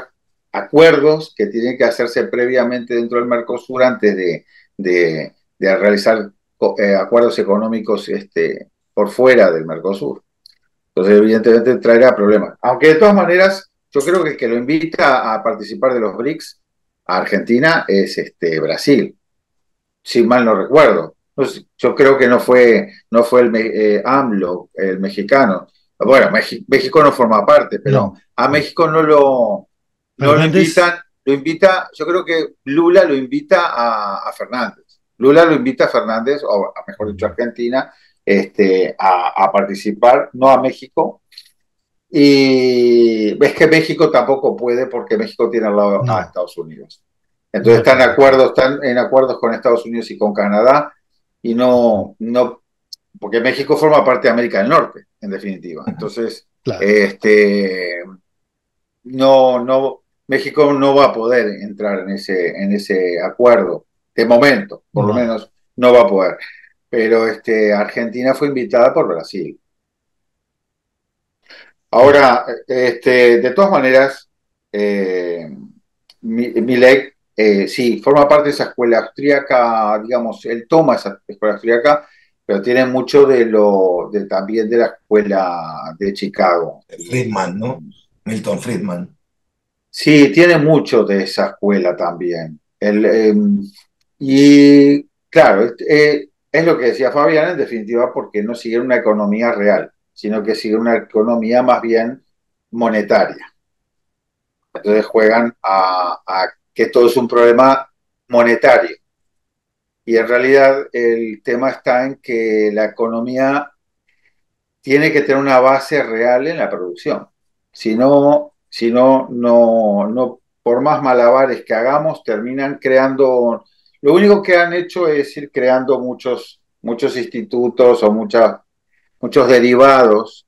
acuerdos que tienen que hacerse previamente dentro del Mercosur antes de, de, realizar eh, acuerdos económicos este, por fuera del Mercosur. Entonces, evidentemente traerá problemas. Aunque de todas maneras, yo creo que que lo invita a participar de los BRICS Argentina es este, Brasil, si mal no recuerdo. Yo creo que no fue, no fue el eh, AMLO, el mexicano. Bueno, México no forma parte, pero a México no lo, lo invitan. Lo invita, yo creo que Lula lo invita a, Fernández. Lula lo invita a Fernández, o a, mejor dicho, Argentina, este, a, a participar, no a México, y ves que México tampoco puede porque México tiene al lado a Estados Unidos. Entonces están, en acuerdos, están en acuerdos con Estados Unidos y con Canadá y no, no, porque México forma parte de América del Norte, en definitiva. Entonces, este, no, no, México no va a poder entrar en ese, en ese acuerdo, de momento, por lo menos no va a poder. Pero este, Argentina fue invitada por Brasil. Ahora, este, de todas maneras, eh, Milek eh, sí, forma parte de esa escuela austríaca, digamos, él toma esa escuela austríaca, pero tiene mucho de lo también de la escuela de Chicago. Friedman, ¿no? Milton Friedman. Sí, tiene mucho de esa escuela también. Em, y claro, este, eh, es lo que decía Fabián, en definitiva, porque no siguieron una economía real sino que sigue una economía más bien monetaria. Entonces juegan a, que todo es un problema monetario. Y en realidad el tema está en que la economía tiene que tener una base real en la producción. Si no, si no, no, no, por más malabares que hagamos, terminan creando, lo único que han hecho es ir creando muchos, muchos institutos o muchas muchos derivados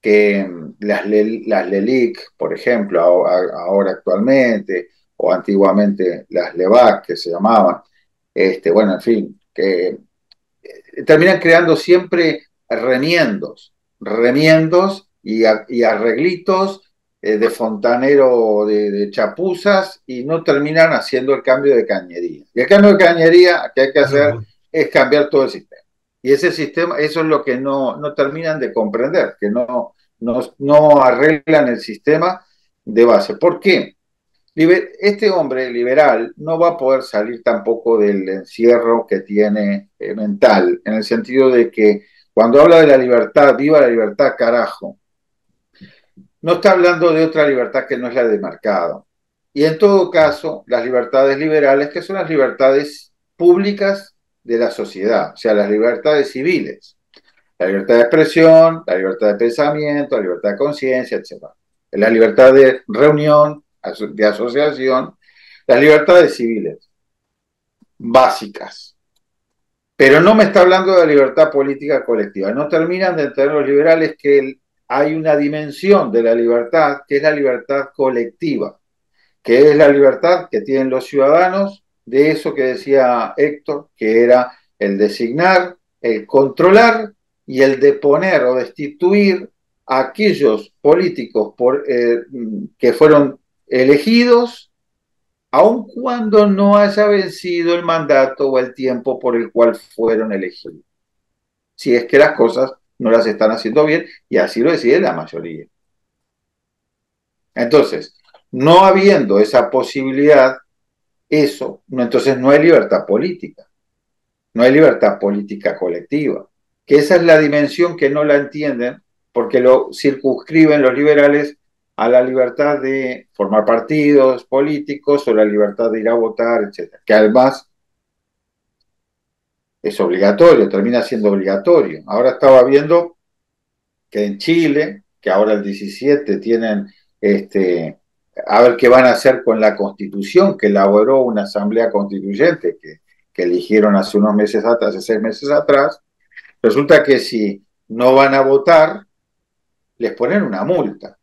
que mm, las, las LELIC, por ejemplo, ahora actualmente, o antiguamente las LEVAC que se llamaban, este, bueno, en fin, que eh, terminan creando siempre remiendos, remiendos y, arreglitos eh, de fontanero de, de, chapuzas y no terminan haciendo el cambio de cañería. Y el cambio de cañería que hay que hacer es cambiar todo el sistema. Y ese sistema, eso es lo que no, terminan de comprender, que no, no, arreglan el sistema de base. ¿Por qué? Este hombre liberal no va a poder salir tampoco del encierro que tiene eh, mental, en el sentido de que cuando habla de la libertad, viva la libertad, carajo, no está hablando de otra libertad que no es la de mercado. Y en todo caso, las libertades liberales, que son las libertades públicas de la sociedad, o sea, las libertades civiles, la libertad de expresión, la libertad de pensamiento, la libertad de conciencia, etc. La libertad de reunión, de asociación, las libertades civiles básicas. Pero no me está hablando de libertad política colectiva. No terminan de entender los liberales que hay una dimensión de la libertad que es la libertad colectiva, que es la libertad que tienen los ciudadanos de eso que decía Héctor, que era el designar, el controlar y el deponer o destituir a aquellos políticos eh, que fueron elegidos, aun cuando no haya vencido el mandato o el tiempo por el cual fueron elegidos. Si es que las cosas no las están haciendo bien, y así lo decide la mayoría. Entonces, no habiendo esa posibilidad eso, no, entonces no hay libertad política, no hay libertad política colectiva, que esa es la dimensión que no la entienden porque lo circunscriben los liberales a la libertad de formar partidos políticos o la libertad de ir a votar, etc. Que además es obligatorio, termina siendo obligatorio. Ahora estaba viendo que en Chile, que ahora el 17 tienen este, a ver qué van a hacer con la constitución que elaboró una asamblea constituyente que, eligieron hace unos meses atrás, hace seis meses atrás, resulta que si no van a votar, les ponen una multa.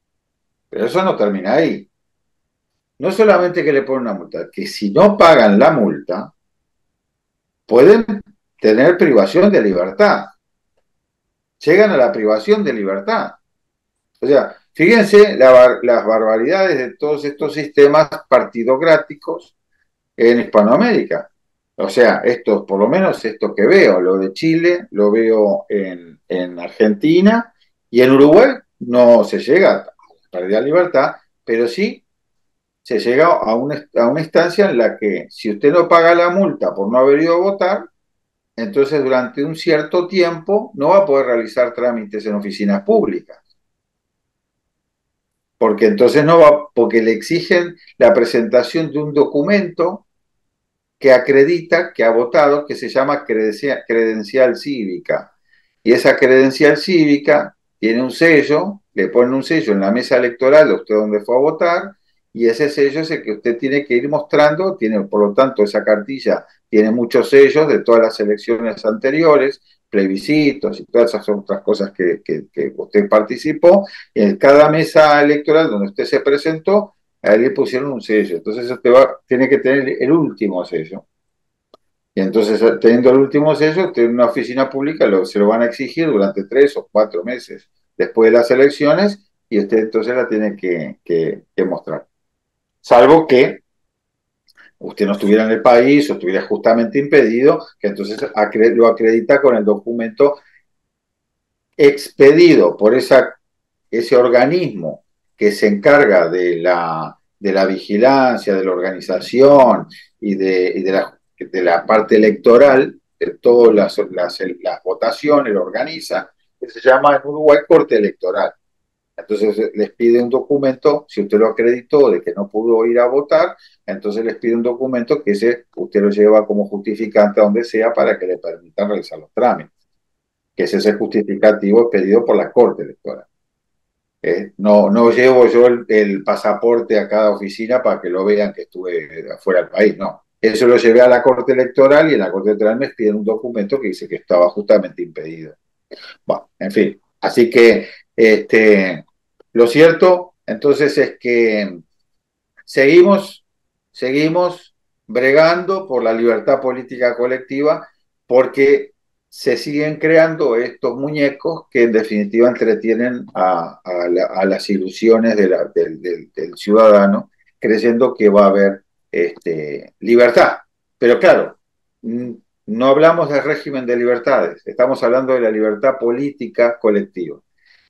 Pero eso no termina ahí. No solamente que le ponen una multa, que si no pagan la multa, pueden tener privación de libertad. Llegan a la privación de libertad. O sea, Fíjense las barbaridades de todos estos sistemas partidocráticos en Hispanoamérica. O sea, esto, por lo menos esto que veo, lo de Chile, lo veo en, Argentina y en Uruguay no se llega a perder libertad, pero sí se llega a una, a una instancia en la que si usted no paga la multa por no haber ido a votar, entonces durante un cierto tiempo no va a poder realizar trámites en oficinas públicas porque entonces no va, porque le exigen la presentación de un documento que acredita que ha votado, que se llama credencial, cívica. Y esa credencial cívica tiene un sello, le ponen un sello en la mesa electoral de usted donde fue a votar, y ese sello es el que usted tiene que ir mostrando, tiene, por lo tanto, esa cartilla tiene muchos sellos de todas las elecciones anteriores, plebiscitos y todas esas otras cosas que, usted participó, en cada mesa electoral donde usted se presentó, a le pusieron un sello. Entonces usted va, tiene que tener el último sello. Y entonces, teniendo el último sello, usted en una oficina pública se lo van a exigir durante tres o cuatro meses después de las elecciones, y usted entonces la tiene que, que mostrar. Salvo que usted no estuviera en el país o estuviera justamente impedido, que entonces lo acredita con el documento expedido por ese organismo que se encarga de la, de la vigilancia, de la organización y de, de, la, parte electoral, de todas las, las, las votaciones, lo organiza, que se llama en Uruguay Corte Electoral. Entonces eh, les pide un documento, si usted lo acreditó de que no pudo ir a votar, entonces les pide un documento que ese usted lo lleva como justificante a donde sea para que le permitan realizar los trámites, que ese es el justificativo pedido por la Corte Electoral. Eh, no, no llevo yo el, pasaporte a cada oficina para que lo vean que estuve afuera del país, no. Eso lo llevé a la Corte Electoral y en la Corte Electoral me piden un documento que dice que estaba justamente impedido. Bueno, en fin, Así que este, lo cierto, entonces, es que seguimos, seguimos bregando por la libertad política colectiva porque se siguen creando estos muñecos que en definitiva entretienen a, las ilusiones del, ciudadano, creyendo que va a haber este, libertad. Pero claro, no hablamos del régimen de libertades, estamos hablando de la libertad política colectiva.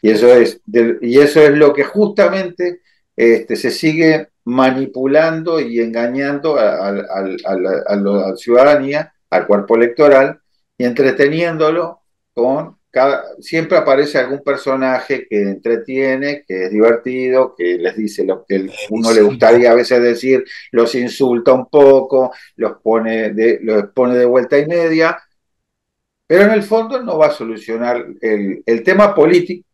Y eso es, y eso es lo que justamente este, se sigue manipulando y engañando a, la, ciudadanía, al cuerpo electoral, y entreteniéndolo con... Cada, siempre aparece algún personaje que entretiene, que es divertido, que les dice lo que uno le gustaría a veces decir, los insulta un poco, los pone de, los de vuelta y media, pero en el fondo no va a solucionar el tema político,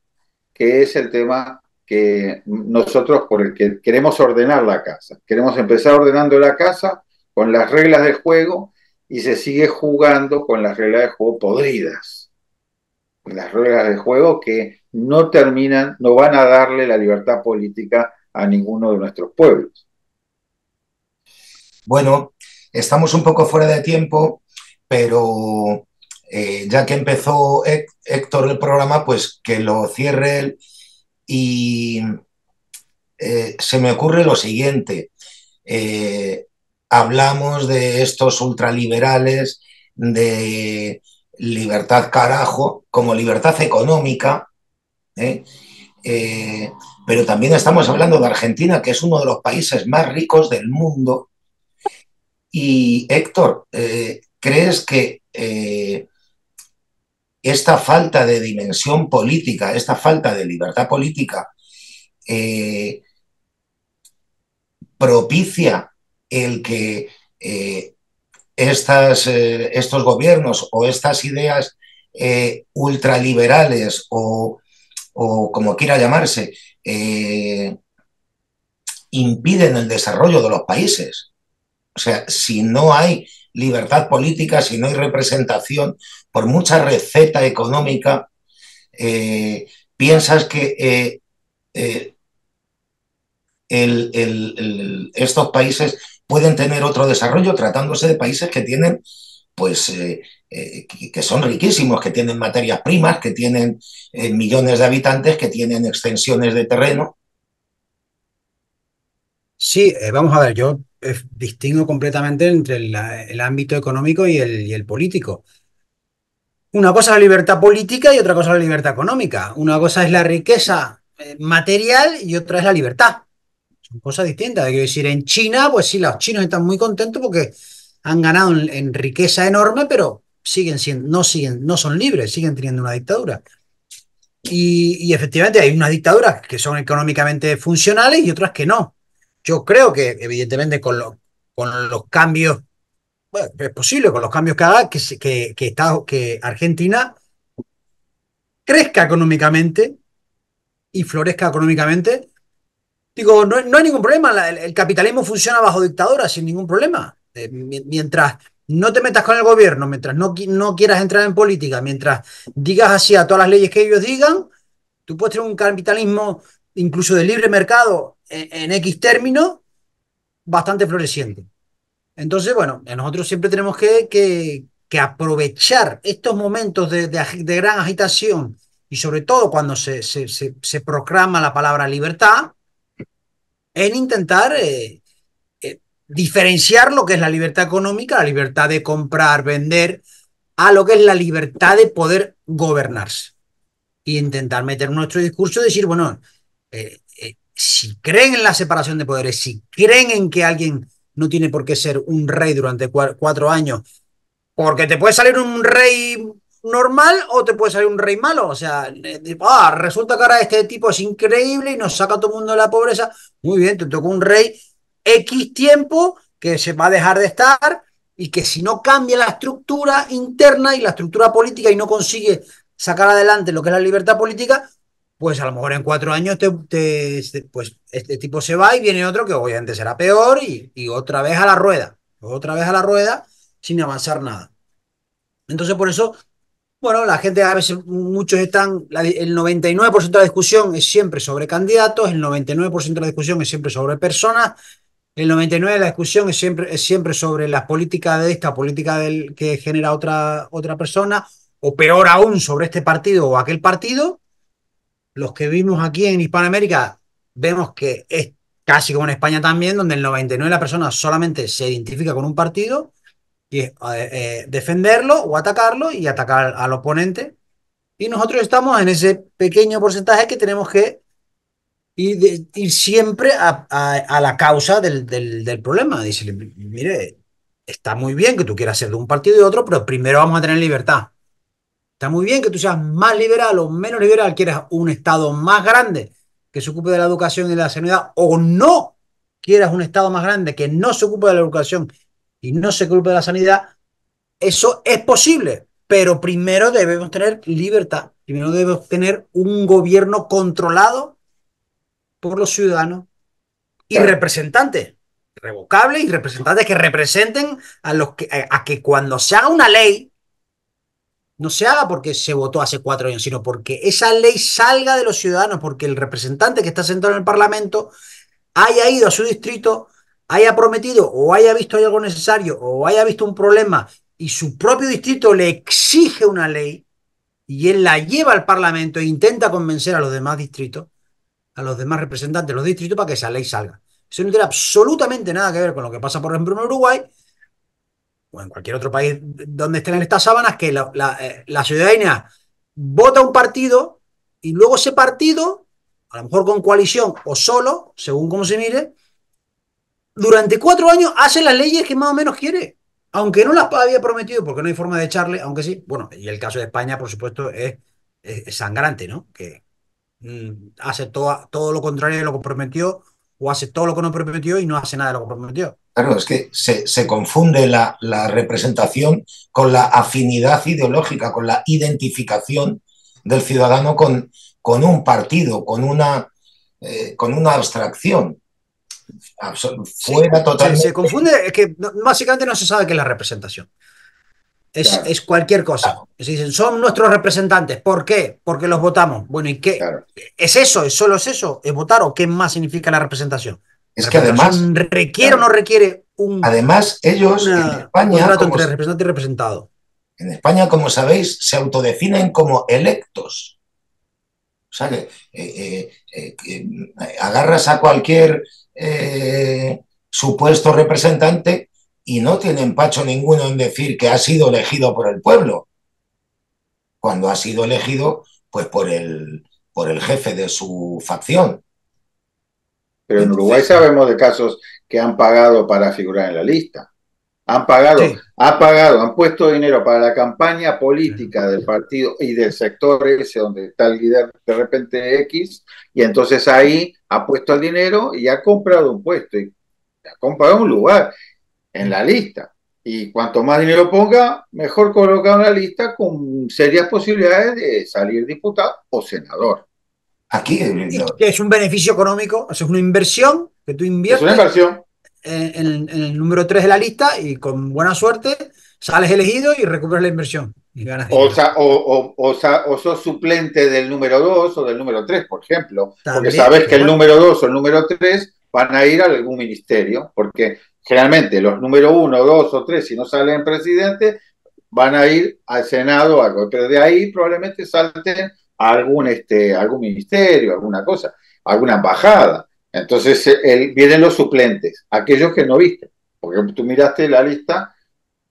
que es el tema que nosotros por el que queremos ordenar la casa. Queremos empezar ordenando la casa con las reglas del juego y se sigue jugando con las reglas de juego podridas. Las reglas de juego que no terminan, no van a darle la libertad política a ninguno de nuestros pueblos. Bueno, estamos un poco fuera de tiempo, pero eh, ya que empezó Héctor el programa, pues que lo cierre él. Y eh, se me ocurre lo siguiente. Eh, hablamos de estos ultraliberales, de libertad carajo, como libertad económica, pero también estamos hablando de Argentina, que es uno de los países más ricos del mundo. Y Héctor, ¿crees que esta falta de dimensión política, esta falta de libertad política, eh, propicia el que eh, estas, eh, estos gobiernos o estas ideas ultraliberales o, o, como quiera llamarse, impiden el desarrollo de los países. O sea, si no hay libertad política si no hay representación, por mucha receta económica, eh, piensas que eh, eh, estos países pueden tener otro desarrollo tratándose de países que tienen pues que son riquísimos, que tienen materias primas, que tienen millones de habitantes, que tienen extensiones de terreno. Sí, vamos a ver, yo distingo completamente entre el, ámbito económico y el, político. Una cosa es la libertad política y otra cosa es la libertad económica. Una cosa es la riqueza eh, material y otra es la libertad. Son cosas distintas. hay que decir, en China, pues sí, los chinos están muy contentos porque han ganado en, riqueza enorme, pero siguen siendo, no, siguen, no son libres, siguen teniendo una dictadura. y efectivamente hay unas dictaduras que son económicamente funcionales y otras que no. Yo creo que, evidentemente, con, los con los cambios, bueno, es posible con los cambios que haga, que, que, que, que Argentina crezca económicamente y florezca económicamente. Digo, no, hay ningún problema, el, capitalismo funciona bajo dictadura sin ningún problema. Eh, mientras no te metas con el gobierno, mientras no, no quieras entrar en política, mientras digas así a todas las leyes que ellos digan, tú puedes tener un capitalismo incluso de libre mercado eh, en, X términos bastante floreciente. Entonces, bueno, nosotros siempre tenemos que, aprovechar estos momentos de, gran agitación y sobre todo cuando se, se, proclama la palabra libertad, en intentar eh, eh, diferenciar lo que es la libertad económica, la libertad de comprar, vender, a lo que es la libertad de poder gobernarse. Y intentar meter nuestro discurso y decir, bueno, si creen en la separación de poderes, si creen en que alguien no tiene por qué ser un rey durante cuatro años, porque te puede salir un rey normal o te puede salir un rey malo. O sea, eh, ah, resulta que ahora este tipo es increíble y nos saca a todo el mundo de la pobreza. Muy bien, te toca un rey X tiempo que se va a dejar de estar y que si no cambia la estructura interna y la estructura política y no consigue sacar adelante lo que es la libertad política, pues a lo mejor en cuatro años te, este, pues este tipo se va y viene otro que obviamente será peor y, otra vez a la rueda, otra vez a la rueda sin avanzar nada. Entonces por eso, bueno, la gente a veces, muchos están, el 99% de la discusión es siempre sobre candidatos, el 99% de la discusión es siempre sobre personas, el 99% de la discusión es siempre, es siempre sobre las políticas de esta, política del que genera otra, otra persona, o peor aún sobre este partido o aquel partido los que vimos aquí en Hispanoamérica, vemos que es casi como en España también, donde el 99% de la persona solamente se identifica con un partido y es eh, eh, defenderlo o atacarlo y atacar al oponente. Y nosotros estamos en ese pequeño porcentaje que tenemos que ir, siempre a, la causa del, problema. Dice, mire, está muy bien que tú quieras ser de un partido y otro, pero primero vamos a tener libertad. Está muy bien que tú seas más liberal o menos liberal, quieras un Estado más grande que se ocupe de la educación y de la sanidad, o no quieras un Estado más grande que no se ocupe de la educación y no se ocupe de la sanidad, eso es posible, pero primero debemos tener libertad, primero debemos tener un gobierno controlado por los ciudadanos y representantes, revocables y representantes que representen a los que, a que cuando se haga una ley, no se haga porque se votó hace cuatro años, sino porque esa ley salga de los ciudadanos, porque el representante que está sentado en el Parlamento haya ido a su distrito, haya prometido o haya visto algo necesario o haya visto un problema y su propio distrito le exige una ley y él la lleva al Parlamento e intenta convencer a los demás distritos, a los demás representantes de los distritos para que esa ley salga. Eso no tiene absolutamente nada que ver con lo que pasa, por ejemplo, en Uruguay, o en cualquier otro país donde estén estas sábanas, que eh, la, ciudadanía vota un partido y luego ese partido, a lo mejor con coalición o solo, según cómo se mire, durante cuatro años hace las leyes que más o menos quiere, aunque no las había prometido, porque no hay forma de echarle, aunque sí, bueno, y el caso de España, por supuesto, es, sangrante, ¿no? Que mm, hace todo lo contrario de lo que prometió o hace todo lo que nos prometió y no hace nada de lo que prometió. Claro, es que se, se confunde la, la, representación con la afinidad ideológica, con la identificación del ciudadano con, con un partido, con una, eh, con una abstracción. fuera total totalmente. Se, confunde, es que básicamente no se sabe qué es la representación. Es, cualquier cosa. dicen, son nuestros representantes. ¿Por qué? Porque los votamos. Bueno, ¿y qué? ¿Es eso? ¿Es solo es eso? ¿Es votar o qué más significa la representación? Es que además. ¿Requiere o no requiere un. Además, ellos en España. trato entre representante y representado. En España, como sabéis, se autodefinen como electos. O eh, eh, eh, agarras a cualquier supuesto representante y no tienen pacho ninguno en decir que ha sido elegido por el pueblo, cuando ha sido elegido pues por el, por el jefe de su facción. Pero en Uruguay sabemos de casos que han pagado para figurar en la lista. Han pagado, ha han pagado, han puesto dinero para la campaña política del partido y del sector ese donde está el líder de repente X, y entonces ahí ha puesto el dinero y ha comprado un puesto y ha comprado un lugar en la lista. Y cuanto más dinero ponga, mejor colocado en la lista con serias posibilidades de salir diputado o senador. Aquí es un beneficio económico, es una inversión que tú inviertes. Es una inversión. En, el número 3 de la lista y con buena suerte sales elegido y recuperas la inversión. o, o, o, o, sos suplente del número 2 o del número 3, por ejemplo. porque sabes que el número 2 o el número 3 van a ir a algún ministerio, porque generalmente los número uno, dos o tres, si no salen presidente, van a ir al Senado o algo, pero de ahí probablemente salten a algún, este, algún ministerio, alguna cosa, alguna embajada. Entonces eh, vienen los suplentes, aquellos que no viste, porque tú miraste la lista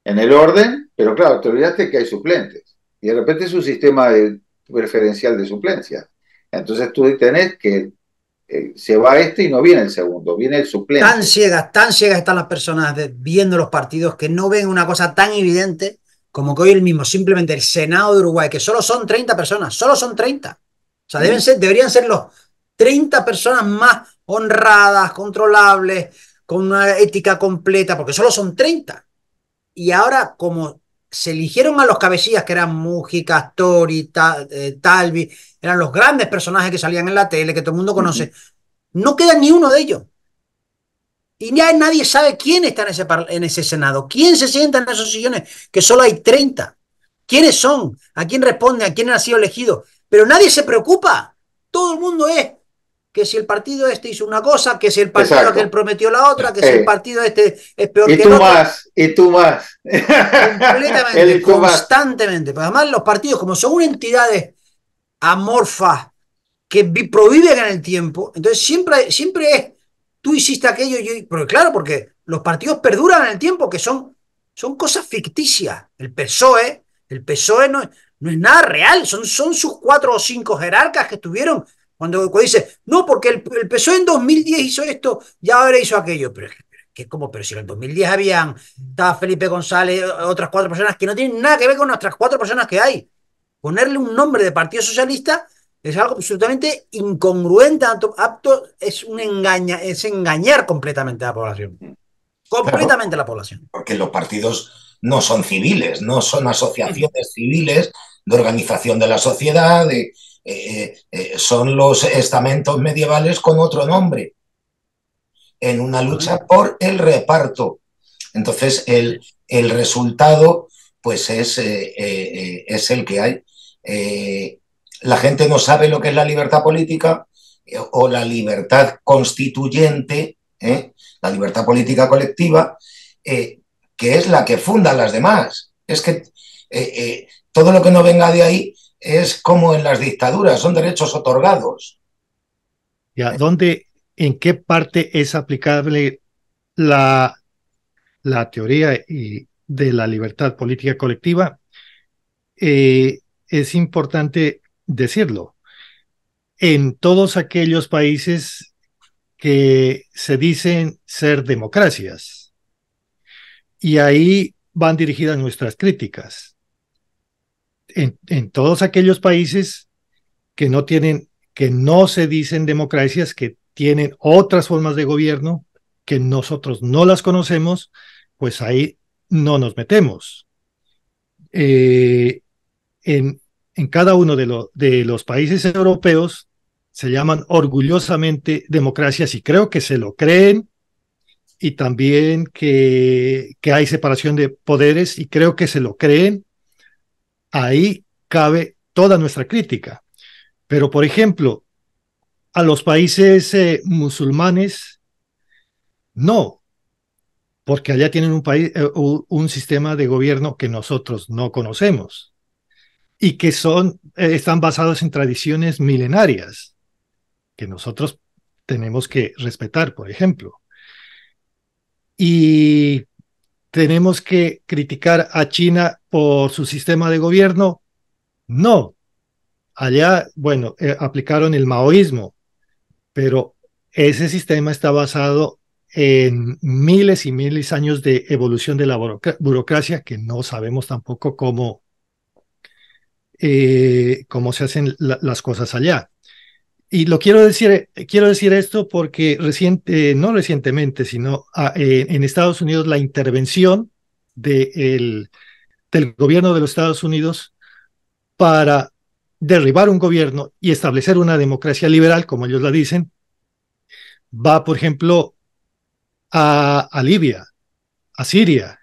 en el orden, pero claro, te olvidaste que hay suplentes. Y de repente es un sistema de, preferencial de suplencia. Entonces tú tenés que eh, se va este y no viene el segundo, viene el suplente. Tan ciegas, tan ciegas están las personas viendo los partidos que no ven una cosa tan evidente como que hoy el mismo, simplemente el Senado de Uruguay, que solo son 30 personas, solo son 30. O sea, deben mm. ser, deberían ser los 30 personas más honradas, controlables, con una ética completa, porque solo son 30. Y ahora, como se eligieron a los cabecillas que eran Mujica, Tori, eh, Talvi, eran los grandes personajes que salían en la tele, que todo el mundo conoce. No queda ni uno de ellos. Y ya nadie sabe quién está en ese, en ese Senado, quién se sienta en esos sillones, que solo hay 30. ¿Quiénes son? ¿A quién responde? ¿A quién ha sido elegido? Pero nadie se preocupa. Todo el mundo es que si el partido este hizo una cosa, que si el partido que prometió la otra, que si el eh. partido este es peor que el otro. Y tú más, y tú más. constantemente. además los partidos, como son entidades amorfas que prohíben en el tiempo, entonces siempre, siempre es, tú hiciste aquello, yo, Pero claro, porque los partidos perduran en el tiempo, que son, son cosas ficticias. El PSOE, el PSOE no, no es nada real, son, son sus cuatro o cinco jerarcas que estuvieron cuando, dice, no, porque el, PSOE en 2010 hizo esto ya ahora hizo aquello. Pero que es como, pero si en 2010 habían, estaba Felipe González, otras cuatro personas que no tienen nada que ver con nuestras cuatro personas que hay. Ponerle un nombre de Partido Socialista es algo absolutamente incongruente, apto, es, un engaña, es engañar completamente a la población. Completamente a la población. Porque los partidos no son civiles, no son asociaciones civiles de organización de la sociedad, de, eh, eh, eh, son los estamentos medievales con otro nombre, en una lucha por el reparto. Entonces, el, el resultado pues es, es, el que hay. la gente no sabe lo que es la libertad política o la libertad constituyente, la libertad política colectiva, que es la que funda las demás. Es que todo lo que no venga de ahí es como en las dictaduras, son derechos otorgados. Ya, ¿dónde, en qué parte es aplicable la, teoría de la libertad política colectiva? Eh, es importante decirlo. En todos aquellos países que se dicen ser democracias. Y ahí van dirigidas nuestras críticas en, todos aquellos países que no tienen, que no se dicen democracias, que tienen otras formas de gobierno que nosotros no las conocemos, pues ahí no nos metemos. Eh, en, cada uno de, los de, los países europeos se llaman orgullosamente democracias y creo que se lo creen y también que, que hay separación de poderes y creo que se lo creen ahí cabe toda nuestra crítica. Pero, por ejemplo, a los países eh, musulmanes, no, porque allá tienen un, país, eh, un sistema de gobierno que nosotros no conocemos y que son, eh, están basados en tradiciones milenarias que nosotros tenemos que respetar, por ejemplo. Y ¿Tenemos que criticar a China por su sistema de gobierno? No. Allá, bueno, eh, aplicaron el maoísmo, pero ese sistema está basado en miles y miles de años de evolución de la burocracia que no sabemos tampoco cómo, eh, cómo se hacen las cosas allá. Y lo quiero decir, eh, quiero decir esto porque reciente, eh, no recientemente, sino ah, en Estados Unidos la intervención de el, del gobierno de los Estados Unidos para derribar un gobierno y establecer una democracia liberal, como ellos la dicen, va, por ejemplo, a, a Libia, a Siria.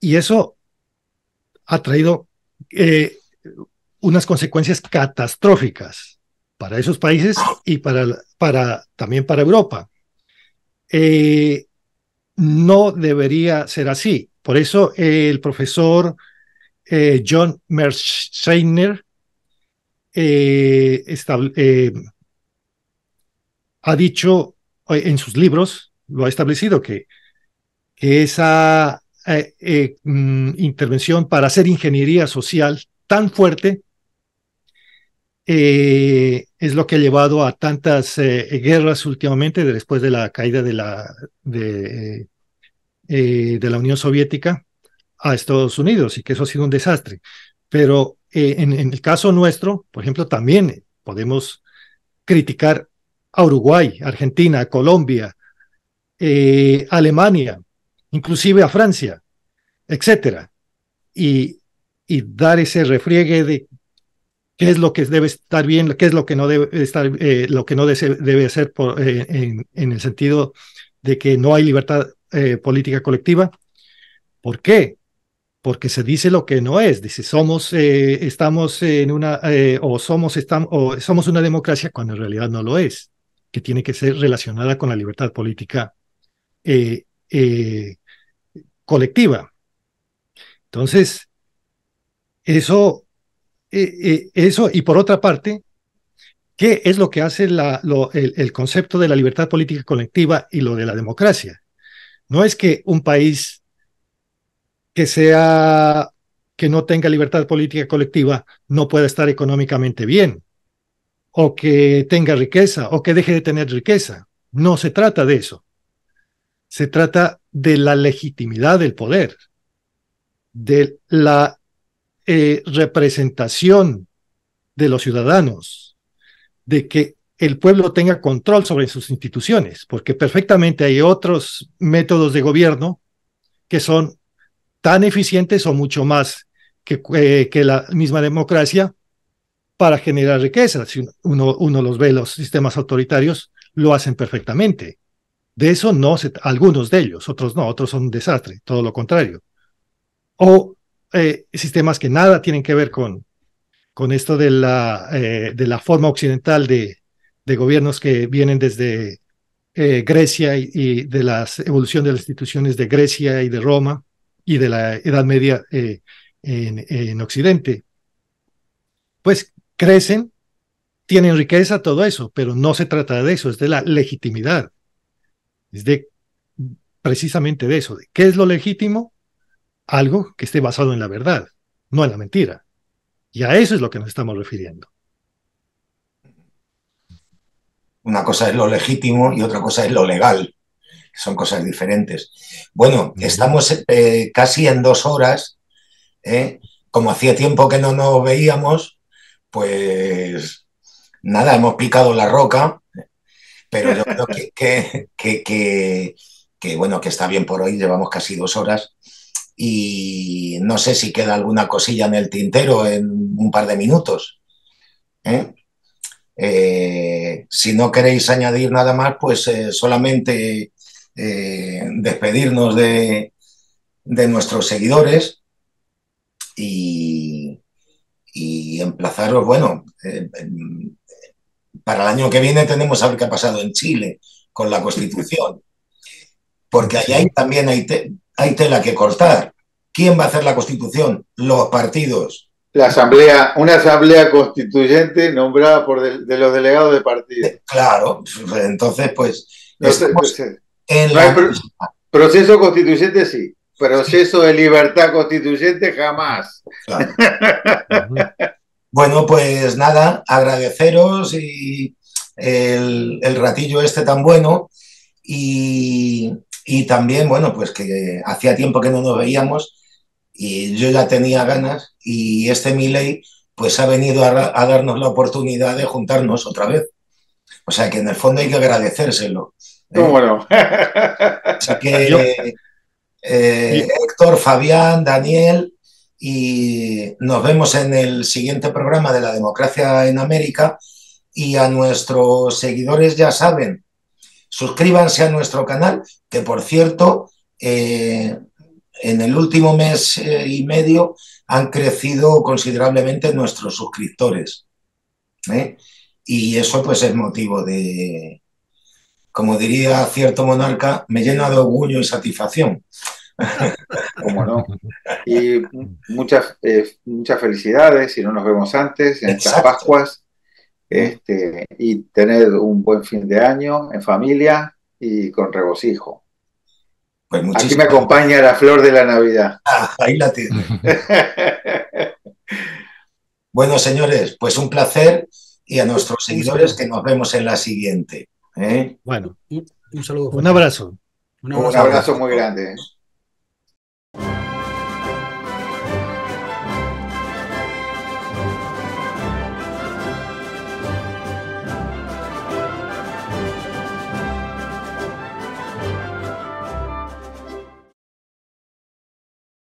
Y eso ha traído eh, unas consecuencias catastróficas para esos países y para, también para Europa. Eh, no debería ser así. Por eso el profesor eh, John Mersheiner eh, ha dicho en sus libros, lo ha establecido, que esa mm, intervención para hacer ingeniería social tan fuerte eh, es lo que ha llevado a tantas eh, guerras últimamente después de la caída de la, eh, de, la Unión Soviética a Estados Unidos y que eso ha sido un desastre. Pero en, el caso nuestro, por ejemplo, también podemos criticar a Uruguay, Argentina, Colombia, Alemania, inclusive a Francia, etcétera. Y, y dar ese refriegue de, qué es lo que debe estar bien, qué es lo que no debe estar, eh, lo que no debe, debe ser eh, en, el sentido de que no hay libertad eh, política colectiva. ¿Por qué? Porque se dice lo que no es. Dice somos, estamos en una o somos, estamos, o somos una democracia cuando en realidad no lo es, que tiene que ser relacionada con la libertad política colectiva. Entonces, eso eh, eh, eso, y por otra parte, ¿qué es lo que hace el, el concepto de la libertad política colectiva y lo de la democracia? No es que un país que sea que no tenga libertad política colectiva no pueda estar económicamente bien o que tenga riqueza o que deje de tener riqueza. No se trata de eso. Se trata de la legitimidad del poder, de la eh, representación de los ciudadanos, de que el pueblo tenga control sobre sus instituciones, porque perfectamente hay otros métodos de gobierno que son tan eficientes o mucho más que, eh, la misma democracia para generar riqueza. Si uno, los ve, los sistemas autoritarios lo hacen perfectamente. De eso no algunos de ellos, otros no, otros son un desastre, todo lo contrario. O eh, sistemas que nada tienen que ver con, con esto de la, eh, de la forma occidental de, de gobiernos que vienen desde eh, Grecia y, de la evolución de las instituciones de Grecia y de Roma y de la Edad Media en, en Occidente. Pues crecen, tienen riqueza, todo eso, pero no se trata de eso, es de la legitimidad. Es de precisamente de eso, de qué es lo legítimo algo que esté basado en la verdad, no en la mentira. Y a eso es lo que nos estamos refiriendo. Una cosa es lo legítimo y otra cosa es lo legal, son cosas diferentes. Bueno, estamos eh, casi en dos horas. ¿eh? Como hacía tiempo que no nos veíamos, pues nada, hemos picado la roca, pero yo creo que bueno, que está bien por hoy, llevamos casi dos horas y no sé si queda alguna cosilla en el tintero en un par de minutos. ¿eh? Eh, si no queréis añadir nada más, pues eh, solamente despedirnos de, nuestros seguidores y, y emplazaros, bueno, para el año que viene tenemos a ver qué ha pasado en Chile con la Constitución, porque allá también hay, hay tela que cortar. ¿Quién va a hacer la constitución? Los partidos. La asamblea, una asamblea constituyente nombrada por los delegados de partido. Eh, claro, entonces pues... proceso constituyente sí, proceso de libertad constituyente jamás. bueno, pues nada, agradeceros y el, el ratillo este tan bueno y, y también, bueno, pues que hacía tiempo que no nos veíamos y yo ya tenía ganas y este Miley pues ha venido a, darnos la oportunidad de juntarnos otra vez. O sea que en el fondo hay que agradecérselo. Bueno. ¿eh? O sea que eh, Héctor, Fabián, Daniel, y nos vemos en el siguiente programa de la democracia en América y a nuestros seguidores ya saben, Suscríbanse a nuestro canal, que por cierto, eh, en el último mes eh, y medio han crecido considerablemente nuestros suscriptores. ¿eh? Y eso pues es motivo de, como diría cierto monarca, me llena de orgullo y satisfacción. Como no. Y muchas, muchas felicidades, si no nos vemos antes, en las estas Pascuas este, y tener un buen fin de año en familia y con regocijo. Pues Aquí me acompaña la flor de la Navidad. Ah, ahí la tiene. bueno, señores, pues un placer y a nuestros seguidores que nos vemos en la siguiente. ¿eh? Bueno, un, saludo. Un abrazo, un abrazo muy grande.